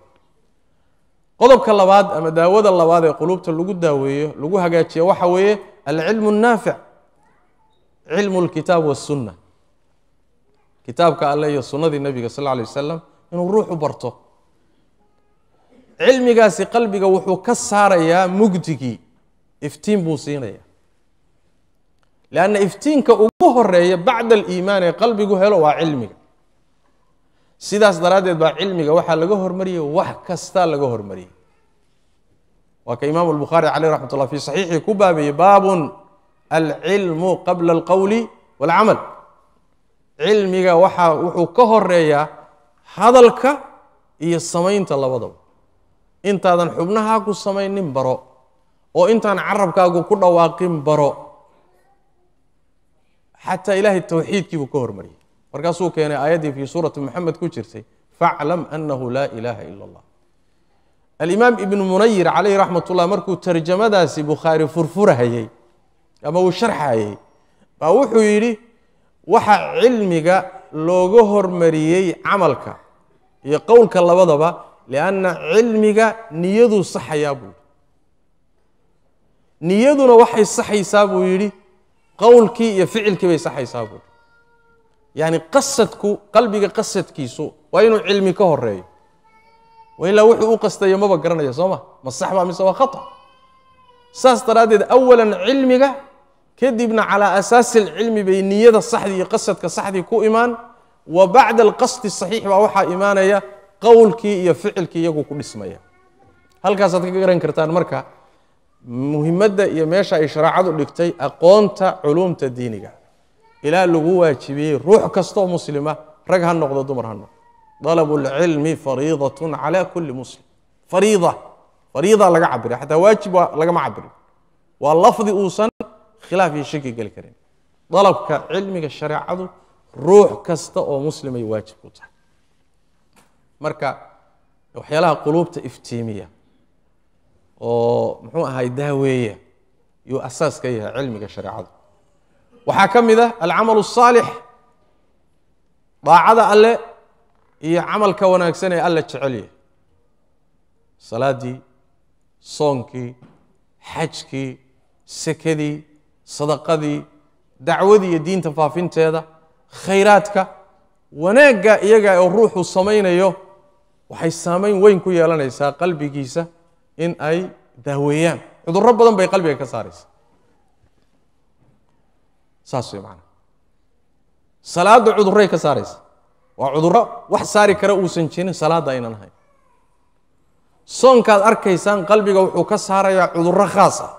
S1: qodobka labaad ama daawada labaad ee quluubta lagu daaweeyo lagu hagaajiya waxa weeye alcilmu annaafic cilmu lkitaab wassunna kitaabka alle iyo sunnadii nebiga sal lla lay wasalam inuu ruuxu barto cilmigaasi qalbiga wuxuu ka saarayaa mugdigii iftiin buu siinaya lanna iftiinka ugu horeeya bacda aliimaan ee qalbigu helo waa cilmiga sidaas daraaddeed baa cilmiga waxaa laga hormariyey wax kastaa laga hormariyey waa ka imaamu lbukhaari caleyh raxmat ullah fi saxiixii ku baabeeyey baabun alcilmu qabla alqowli walcamal cilmiga waxaa wuxuu ka horeeyaa hadalka iyo samaynta labadaba intaadan xubnahaa samaynin baro oo intaan carabkaagu ku dhawaaqin baro xataa ilaahay towxiidkiibuu ka hormariyey markaasuu keenay aayaddii fii suurati moxamed ku jirtay faclam anahu laa ilaaha ila allah alimaam ibnu munayir calayhi raxmat ullah markuu tarjamadaasi bukhaari furfurahayey ama uu sharxayey baa wuxuu yidhi waxaa cilmiga looga hormariyey camalka iyo qowlka labadaba lianna cilmiga niyaduu saxayaa buu yidhi niyaduna waxay saxaysaa buu yidhi qowlkii iyo ficilkii bay saxaysaa buuri yacni qasadku qalbiga qasadkiisu waa inuu cilmi ka horeeyo wa ilaa wuxuu u qastayo maba garanaya soo ma ma saxba mise waa khata saas daraaddeed awalan cilmiga kadibna calaa asaasi alcilmi bay niyada saxdii iyo qasadka saxdii ku imaan wa bacda alqasdi saxiix baa waxaa imaanaya qowlkii iyo ficilkii iyagu ku dhismaya halkaasaad ka garan kartaan marka muhimadda iyo meesha ay shareecadu dhigtay aqoonta culumta diiniga ilaa lagu waajibiyey ruux kastoo muslima rag ha noqdo dumar ha noqdo dalabu اlcilmi fariidatun calى kuli muslim ariida fariida laga cabira xataa waajib lagama cabiri waa lafdi uusan khilaaf iyo shaki geli karin dalabka cilmiga shareecadu ruux kasta oo muslimay waajib ku tahay marka waxyaalaha quluubta iftiimiya oo muxuu ahay daaweeya yuu asaas ka yahay cilmiga shareecada waxaa ka mid ah alcamal الصaalix daacada alle iyo camalka wanaagsan ee alle jecel yahay salaadii soonkii xajkii sekadii sadaqadii dacwadii iyo diinta faafinteeda khayraadka wanaagga iyaga oo ruuxu samaynayo waxay saamayn weyn ku yeelanaysaa qalbigiisa in ay daaweeyaan cuduro badan bay qalbiga ka saaraysa saas wey macanaa salaadda cudurray ka saaraysa waa cudurro wax saari kara uusan jirin salaadda aynan ahayn soonkaad arkaysaan qalbiga wuxuu ka saarayaa cuduro khaas ah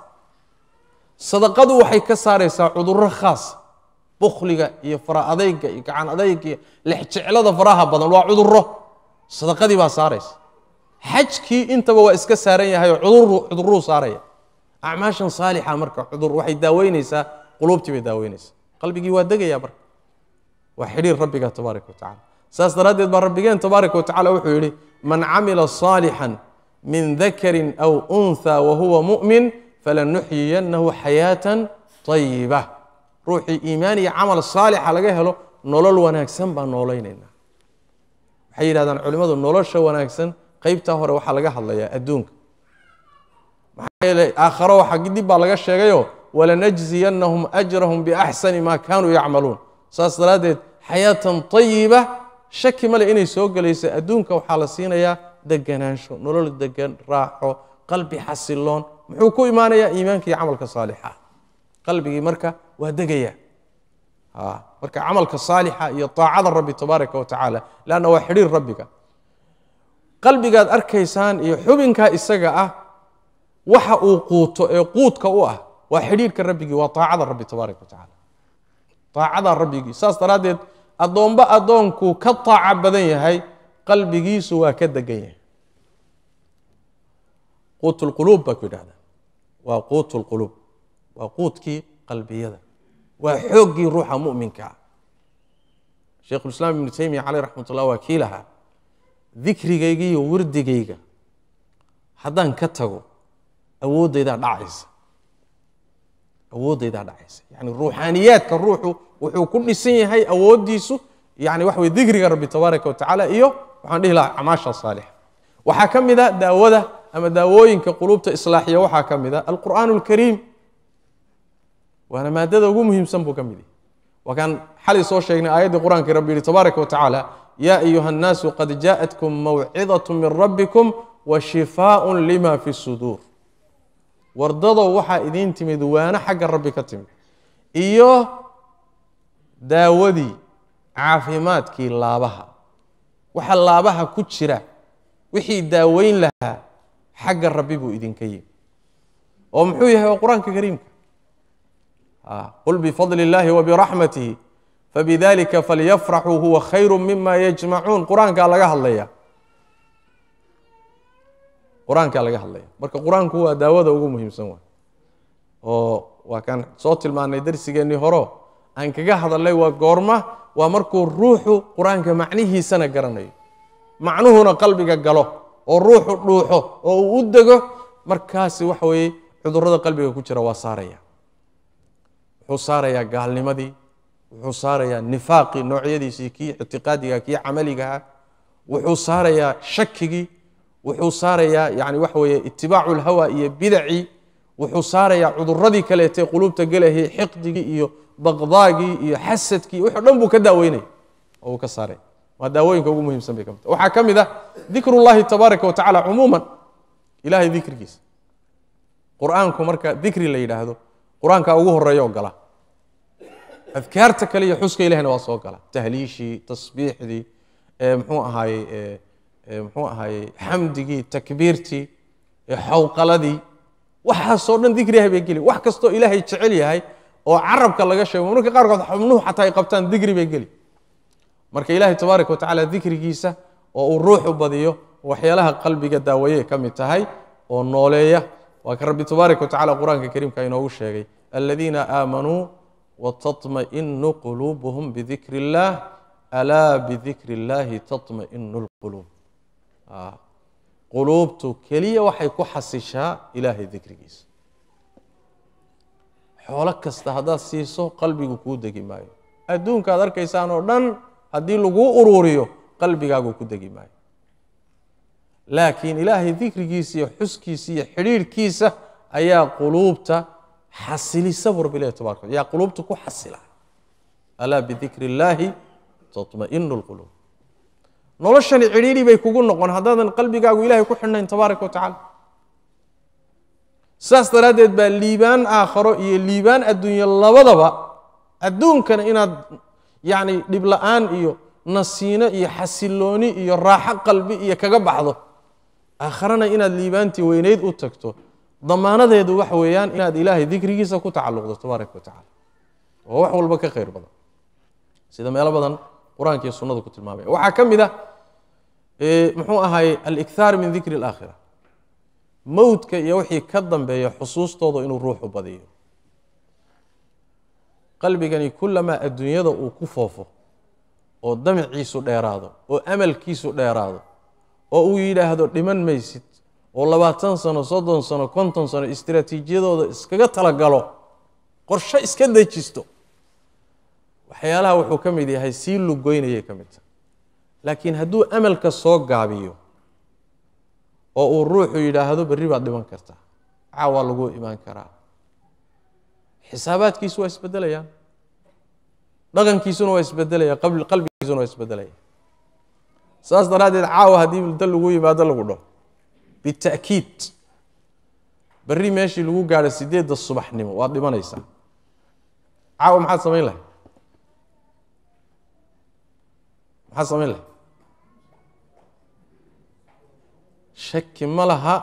S1: sadaqadu waxay ka saaraysaa cuduro khaasa ah. bukhliga iyo fara adayga iyo gacan adayga iyo lexjeclada faraha badan waa cuduro sadaqadii baa saaraysa xajkii intaba waa iska saaran yahay oo cuduruu saaraya acmaashan saalixa marka cudur waxay daaweynaysaa quluubtii bay daaweynaysaa qalbigii waa degaya marka waa xidhiir rabbiga tabaaraka watacala saas daraaddeed baa rabbigeen tabaaraka watacala wuxuu yidhi man camila saalixan min dakarin aw untha wa mu'min falanuxyiyannahu xayaatan ayiba ruuxii iimaan iyo camal saalixa laga helo nolol wanaagsan baan noolaynayna waxay yidhahdaan culimmadu nolosha wanaagsan qaybtaa hore waxaa laga hadlayaa adduunka maxaa yeele aakharo waxaa dib baa laga sheegayoo walanajziyannahum ajrahum biaxsani maa kaanuu yacmaluun saas daraaddeed xayaatan tayiba shaki male inay soo gelaysa adduunka waxaa la siinayaa deganaansho nolol degan raaxo qalbi xasiloon muxuu ku imaanayaa iimaanka iyo camalka saalixa qalbigii marka waa degaya marka camalka saalixa iyo taacada rabbi tabaaraka wa tacaala leanna waa xidhiir rabbiga qalbigaad arkaysaan iyo xubinkaa isaga ah waxa uu quuto ee quudka u ah waa xidhiidhka rabbigii waa aacada rabbi tabaaraka wa tacala aacadaa rabbigii saas daraaddeed addoomba addoonkuu ka taaca badan yahay qalbigiisu waa ka degan yahay quut lquluub baa ku yidhahdaa waa quut lquluub waa quudkii qalbiyada waa xooggii ruuxa muminka ah sheikhulislaam ibnu taymiya caleyh raxmat ullah waa kii lahaa dikrigayga iyo wardigayga haddaan ka tago awooddaydaa dhacaysa awooddaydaa dhacaysa yani ruuxaaniyaadka ruuxu wuxuu ku dhisan yahay awooddiisu yani waxa weye dikriga rabbi tabaaraka watacaala iyo waxaan dhihi lahaa acmaasha saalixa waxaa ka mid a daawada ama daawooyinka quluubta islaaxiya waxaa ka mid a alqur'aan alkariim waana maadada ugu muhiimsan buu ka mid yahay waa kaan xalay soo sheegnay aayaddii qur-aankai rabbi yihi tabaaraka wa ya ayuha الnaasu qad jaaءatkm mawcidaة min rabbikum washifaaء lima fi الsuduur wardadow waxaa idiin timid waano xagga rabbi ka timid iyo daawadii caafimaadkii laabaha waxa laabaha ku jira wixii daaweyn lahaa xagga rabbi buu idinka yimi oo muxuu yahay waa qur-aanka kariimka qul bifadli اllahi wabiraxmatihi fbidalika falyafraxuu huwa khayru mima yajmacuun qur-aankaa laga hadlaya qur-aankaa laga hadlaya marka qur-aanku waa daawada ugu muhiimsan waay oo waa kaan soo tilmaanay darsigeennii horo aan kaga hadalnay waa goorma waa markuu ruuxu qur-aanka macnihiisana garanayo macnuhuna qalbiga galo oo ruuxu dhuuxo oo uu u dego markaasi waxa weeye cudurada qalbiga ku jira waa saaraya wuxuu saarayaa gaalnimadii wuxuu saarayaa nifaaqii noocyadiisii kii ictiqaadiga kii camaligaha ah. wuxuu saarayaa shakigii wuxuu saarayaa yani waxa weeye itibaacu lhawa iyo bidacii wuxuu saarayaa cuduradii kaleetee quluubta gelahay xiqdigii iyo baqdaagii iyo xasadkii wixi o dhan buu ka daaweynaya oo uu ka saaraya waa daawooyinka ugu muhiimsan bay ka mid waxaa ka mid ah dikrullahi tabaaraka watacala cumuuman ilahay dikrigiisa qur-aanku marka dikri la yidhaahdo qur-aanka ugu horeeyaoo gala adkaarta kale iyo xuska ilahna waa soo gala tahliishii tasbiixdii mxuu ahaaye mxuu ahaaye xamdigii takbiirtii xawqaladii waxaasoo dhan dikriah bay geli wax kastoo ilaahay jecel yahay oo carabka laga sheego marka qaarkood xubnuhu xataa ay qabtaan dikri bay geli marka ilaahay tabaaraka watacaala dikrigiisa oo uu ruuxu badiyo waxyaalaha qalbiga daawayey ka mid tahay oo nooleeya waa ka rabbi tabaaraka watacaala qur-aanka kariimka inoogu sheegay aladiina aamanuu wtطmaئnu quluubuhum bidikri اllaah alaa bidikri اllaahi taطmaئnu اlquluub ah, quluubtu keliya waxay ku xasishaa ilaahay dikrigiisa xoolo kasta haddaad siiso qalbigu kuu degi maayo adduunkaad ad arkaysaan oo dhan haddii laguu uruuriyo qalbigaagu ku degi maayo laakiin ilaahay dikrigiisa iyo xuskiisa iyo xidhiirhkiisa ayaa quluubta xasilisa bu rabbi ilahi yaa quluubta ku xasila alaa bidikri illaahi tatma'inu lquluub noloshani cidhiidhi bay kugu noqon haddaadan qalbigaagu ilahay ku xidhnayn tabaaraka wa saas daraaddeed baa liibaan aakharo iyo liibaan adduunye labadaba adduunkana inaad yacni dhib aan iyo nasiino iyo xasilooni iyo raaxo qalbi iyo kaga baxdo aakharana inaad liibaantii weynayd u tagto damaanadeedu waxa weeyaan inaad ilaahay dikrigiisa ku tacalluqdo tabaaraka wa oo wax walba ka khayr badan sida meelo badan qur-aanka iyo sunnadu ku tilmaamaya waxaa ka mid ah muxuu ahaay alikhaar min dikri alaakhira mowdka iyo wixii ka dambeeya xusuustooda inuu ruuxu badiyo qalbigani kulamaa adduunyada uu ku foofo oo damciisu dheeraado oo amalkiisu dheeraado oo uu yidhaahdo dhiman maysid oo labaatan sano soddon sano konton sano istraatiijiyadooda iskaga talagalo qorsho iska dejisto waxyaalaha wuxuu ka mid yahay sii lugoynayay ka mid tahay laakiin hadduu amalka soo gaabiyo oo uu ruuxu yidhaahdo berri baad dhiman kartaa caawaa laguu imaan karaa xisaabaadkiisu waa isbedelayaan dhaqankiisuna waa isbedelaya qalbigiisuna waa isbedelaya saas daraaddeed caawa haddii milda lagu yimaado lagu dho bita'kiid berri meeshii lagu gaadho sideedda subaxnimo waad dhimanaysaa caawa maxaad samayn lahay maxaad samayn lahay shaki ma laha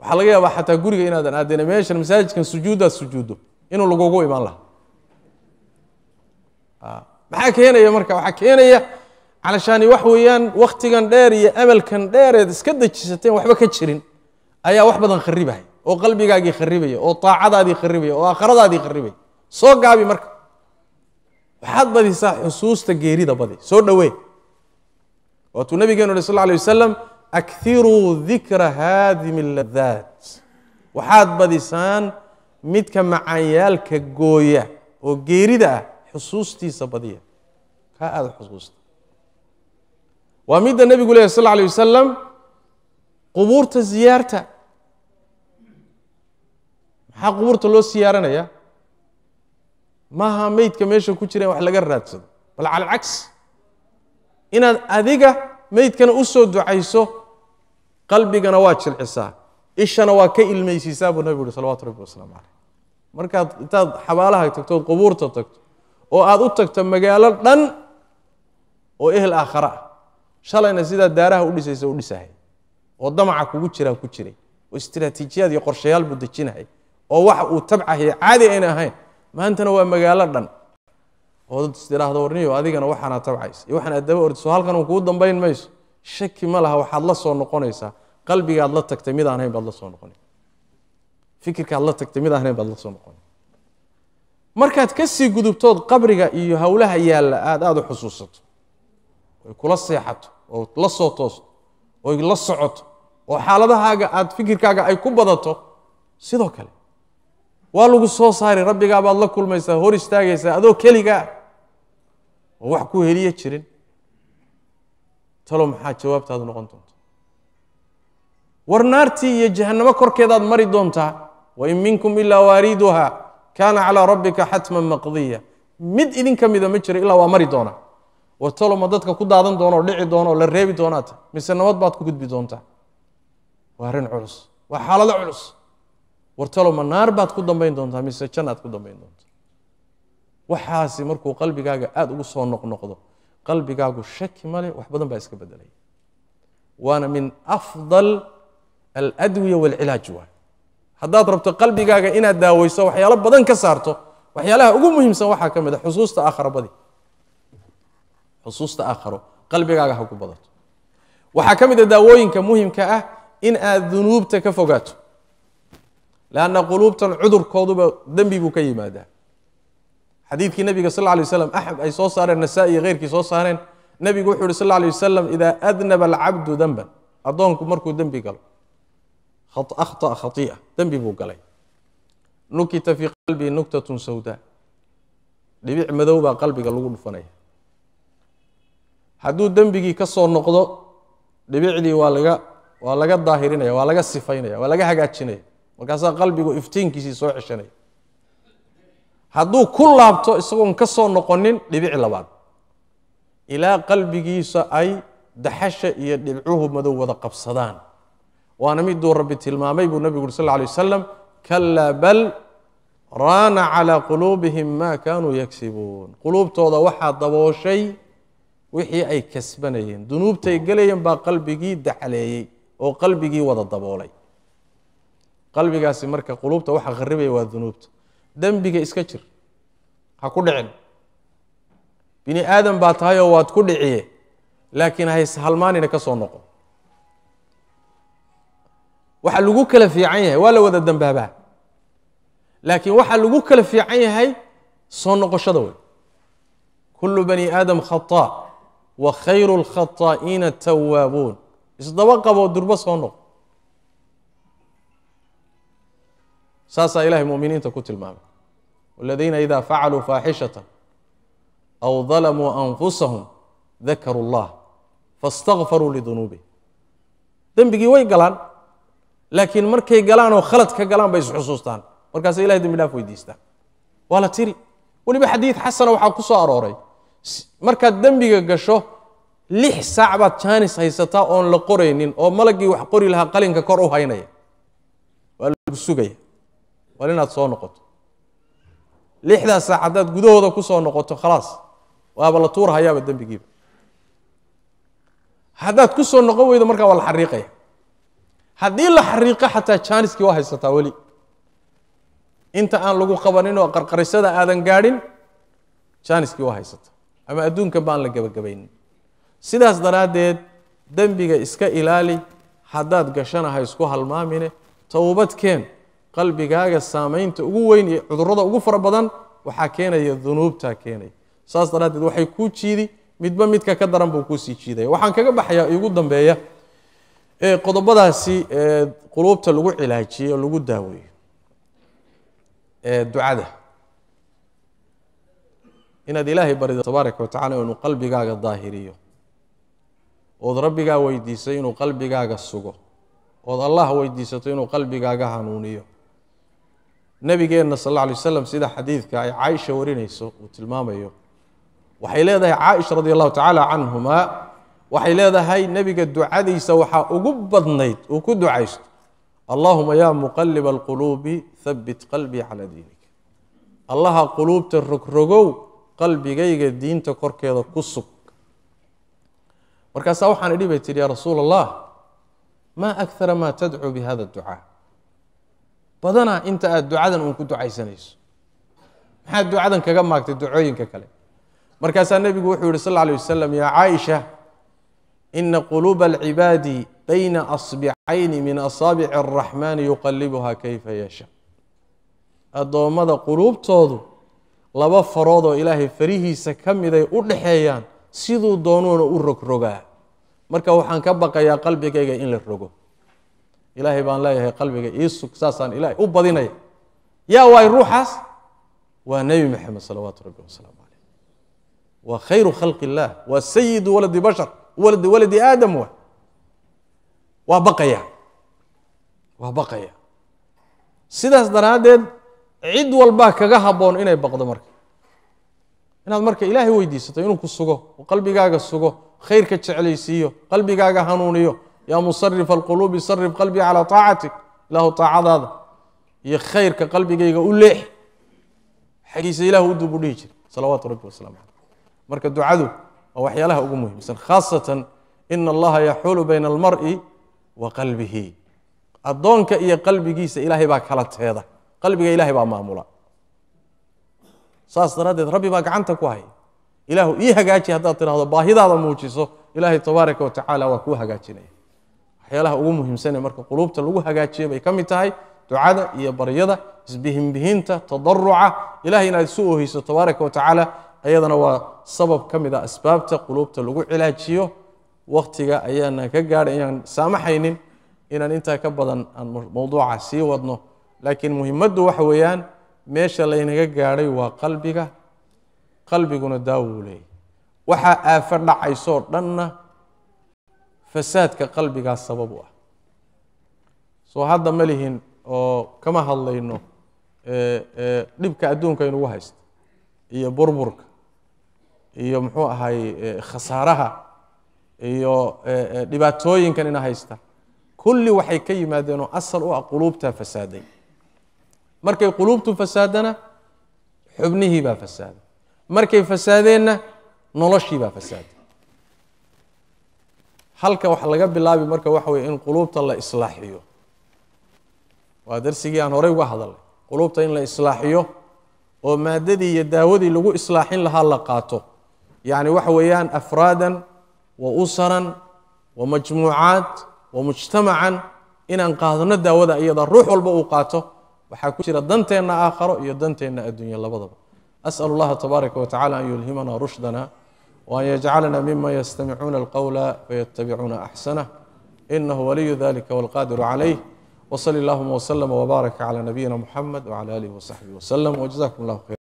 S1: waxaa laga yaabaa xataa guriga inaadan aadeen meeshan masaajidkan sujuuddaad sujuuddo inuu lagugu imaan lahaa maxaa keenaya marka waxaa keenaya calashaani wax weeyaan wakhtigan dheer iyo amalkan dheereed iska dejisateen waxba ka jirin ayaa wax badan kharibaya oo qalbigaagii kharibaya oo taacadaadii kharibaya oo aakhiradaadii kharibaya soo gaabi marka waxaad badisaa xusuusta geerida badi soo dhowee waatuu nabigeenu uhi sal alay wasalam akiruu dikra haadimi ladaat waxaad badisaan midka macaanyaalka gooya oo geerida ah xusuustiisa badiya kaa aada xusuusta waa midda nebigu leeyahy sal alay wasalam qubuurta siyaarta maxaa qubuurta loo siyaaranayaa maaha meydka meesha ku jira in wax laga raadsado bal cala alcagsi inaad adiga meydkana usoo ducayso qalbigana waa jilcisaa ishana waa ka ilmaysiisaa buu nabigu uhi salawatu rabbi wasalaamu caleyh markaad intaad xabaalaha tagto ood qubuurta tagto oo aad u tagto magaalo dhan oo ehel aakhare ah shalayna sidaa daaraha u dhisaysa u dhisahay oo damaca kugu jiraa ku jiray oo istraatiijiyaad iyo qorshayaal buu dejinahay oo waxa uu tabcahay caadi ayna ahayn maantana waa magaalo dhan ood istiraahdo warniyo adigana waxaanaa tabcaysa iyo waxaanaa daba ordisoo halkan uu kuu dambayn mayso shaki ma laha waxaad la soo noqonaysaa qalbigaad la tagtay mid aan baad la soo noqona fikirkaad la tagtay mid aan baad la soo noqona markaad ka sii gudubtood qabriga iyo howlaha yaalla aada aada u xusuusato oy kula seexato oo la soo toosto oy la socoto oo xaaladahaaga aad fikirkaaga ay ku badato sidoo kale waa lagu soo saari rabbigaa baad la kulmaysaa hor istaagaysaa adoo keligaa ah. oo wax ku heliye jirin talo maxaa jawaabtaadu noqon doonta war naartii iyo jahannamo korkeedaad mari doontaa wa in minkum ilaa waariduha kaana calaa rabbika xatman maqdiya mid idin mida ma jiro ilaa waa mari doonaa watalo ma dadka ku daadan doonoo dhici doonoo la reebi doonaata mise nabad baad ku gudbi doontaa waa arrin culus waa xaalado culus wartalo naar baad ku dambayn doontaa mise jannaad ku dambayn doontaa waxaasi markuu qalbigaaga aada ugu soo noqnoqdo qalbigaagu shaki male wax badan baa iska bedelaya waana min afdal aladwiya waalcilaaj waay haddaad rabto qalbigaaga inaad daaweyso waxyaalo badan ka saarto waxyaalaha ugu muhiimsan waxaa ka mid a ah xusuusta aakharabadii xusuusta aakharo qalbigaaga ha ku badato waxaa ka mid a ah daawooyinka muhimka ah in aad dunuubta ka fogaato lanna quluubtan cudurkooduba dembiguu ka yimaadaa xadiidkii nabiga sal lay waslam axmed ay soo saareen nasaa iyo keyrkii soo saareen nabigu wuxu uhi sal lay wasalam idaa adnaba alcabdu demban addoonku markuu dembi galo akhtaa khaiia dembi buu galay nukita fii qalbii nuktatun sawda dhibic madow baa qalbiga lagu dhufanaya hadduu dembigii ka soo noqdo dhibicdii waa laga waa laga daahirinaya waa laga sifaynaya waa laga hagaajinaya markaasaa qalbigu iftiinkiisii soo ceshanaya hadduu ku laabto isagoon ka soo noqonin dhibic labaad ilaa qalbigiisa ay daxasha iyo dhibcuhu madow wada qabsadaan waana miduu rabbi tilmaamay buu nabigu uri sal alay wasalam kalaa bal raana calaa quluubihim ma kaanuu yagsibuun quluubtooda waxaa dabooshay wixii ay kasbanayeen dunuubtaay gelayeen baa qalbigii dacaleeyey oo qalbigii wada daboolay qalbigaasi marka quluubta waxa kharibaya waa dunuubta dembiga iska jir ha ku dhicin bini aadan baa tahayoo waad ku dhiciye laakiin hayshalmaanina ka soo noqo waxa lagu kala fiican yahay waa la wada dembaabaa laakiin waxaa lagu kala fiican yahay soo noqoshada wey kullu bani aadam khataa wa khayru lkhataa'iina tawaabuun isdaba qaboo durbo soo noq saasaa ilahay muminiinta ku tilmaamay waladiina idaa facaluu faaxishatan aw dalamuu anfusahum dakaruu llah faاstakfaruu lidunuubihim dembigii way galaan laakiin markay galaanoo khalad ka galaan bay isxusuustaan markaasay ilahay dembi dhaaf weydiistaan waa la tiri weliba xadiid xasana waxaa ku soo arooray markaad dembiga gasho lix saac baad jaanis haysataa oon la qoraynin oo malaggii wax qori lahaa qalinka kor u haynaya waa lagu sugaya waa inaad soo noqoto lixdaas saac haddaad gudahooda ku soo noqoto khalaas waaba la tuurhayaaba dembigiiba haddaad ku soo noqon weydo markaa waa la xariiqaya haddii la xariiqo xataa jaaniskii waa haysataa weli inta aan lagu qabaninoo qarqarisada aadan gaadhin jaaniskii waa haysataa ama adduunka baan la gebagabaynin sidaas daraaddeed dembiga iska ilaali haddaad gashana ha isku halmaamine towbadkeen qalbigaaga saamaynta ugu weyn iyo cudurrada ugu fara badan waxaa keenaya dunuubtaa keenaya saas daraaddeed waxay kuu jiidi midba midka ka daran buu kuusii jiidaya waxaan kaga baxayaa iigu dambeeya qodobadaasi quluubta lagu cilaajiyey lagu daaweeyo ducada inaad ilaahay barido tabaaraka watacala inuu qalbigaaga daahiriyo ood rabbigaa weydiisay inuu qalbigaaga sugo ood allah weydiisato inuu qalbigaaga hanuuniyo nabigeenna sal alla alay waslam sida xadiidka ay caaisha warinayso uu tilmaamayo waxay leedahay caaisha radi allahu tacaala canhumaa waxay leedahay nebiga ducadiisa waxaa ugu badnayd uu ku ducaysto allahuma yaa muqaliba alquluubi habbit qalbii calaa diinik allaha quluubta rogrogow qalbigayga diinta korkeeda ku sug markaasaa waxaan idhi bay tidhi yaa rasuula allah maa akara maa tadcuu bi hada ducaa badanaa inta aad ducadan uun ku ducaysanayso maxaad ducadan kaga maagtay ducooyinka kale markaasaa nebigu wuxuu yihi sal alay wasalam yaa caaisha ina quluuba alcibaadi bayna asbicayni min asaabici araxmaani yuqalibuhaa kayfa yasha addoommada quluubtoodu laba farood oo ilaahay farihiisa ka miday u dhaxeeyaan siduu doonuuna u rogrogaa marka waxaan ka baqayaa qalbigayga in la rogo ilaahay baan leeyahay qalbiga ii sug saasaan ilaahay u badinaya yaa waay ruuxaas waa nebi maxamed salawaatu rabbi wasalaamu caleyh waa khayru khalqi illaah waa sayidu waladi bashar waladi waladi aadam wa waa baqaya waa baqaya sidaas daraaddeed cid walbaa kaga habboon inay baqdo marka inaad marka ilaahay weydiisato inuu ku sugo oo qalbigaaga sugo khayrka jeclaysiiyo qalbigaaga hanuuniyo yaa musarifa alquluubi sarif qalbii calaa taacatik ilaahu taacadaada iyo khayrka qalbigayga u leex xagiisa ilahu u duub u dhihi jira salawaatu rabbi wasalaamu caleyh marka ducadu waa waxyaalaha ugu muhiimsan khaasatan ina allaha yaxuulu bayna almari wa qalbihi addoonka iyo qalbigiisa ilaahay baa kala teeda qalbiga ilahay baa maamula saas daraaddeed rabbi baa gacanta ku hay ilaahu ii hagaaji haddaad tidhaahdo baahidaada muujiso ilaahay tabaaraka wa tacaala waa kuu hagaajinaya waxyaalaha ugu muhiimsane marka quluubta lagu hagaajiya bay ka mid tahay ducada iyo baryada isbihinbihinta tadaruca ilahay inaad isu ooheyso tabaaraka wa tacaala ayadana waa sabab ka mid a ah asbaabta quluubta lagu cilaajiyo wakhtiga ayaana ka gaadhay inaan saamaxaynin inaan intaa ka badan aan mawduuca sii wadno laakiin muhimaddu waxa weeyaan meesha laynaga gaadhay waa qalbiga qalbiguna daawuu leeyay waxaa aafo dhacaysoo dhanna fasaadka qalbigaa sabab u ah soo hadda ma lihin oo kama hadlayno dhibka adduunka inugu haysta iyo burburka iyo muxuu ahay khasaaraha iyo dhibaatooyinkan ina haysta kulli waxay ka yimaadeenoo asal u ah quluubtaa fasaaday markay quluubtu fasaadana xubnihii baa fasaaday markay fasaadeenna noloshii baa fasaaday halkan waxa laga bilaabi marka waxa weye in quluubta la islaaxiyo waa darsigii aan horey uga hadalnay quluubta in la islaaxiyo oo maadadii iyo daawadii lagu islaaxin lahaa la qaato yacni waxa weeyaan afraadan wa usaran wa majmuucaad wa mujtamacan inaan qaadano daawada iyada ruux walba uu qaato waxaa ku jira danteenna aakharo iyo danteenna adduunye labadaba as'al اllaha tabaaraka watacala an yulhimana rushdana waan yajcalna mima ystamicuuna alqowla faytabicuuna axsanah inahu waliyu dalika wاlqadiru calayh wsali اllahuma wslama wbaaraka clى nabiyina muxamed wclى alihi wsaxbihi wslm wjazakum اllah khyr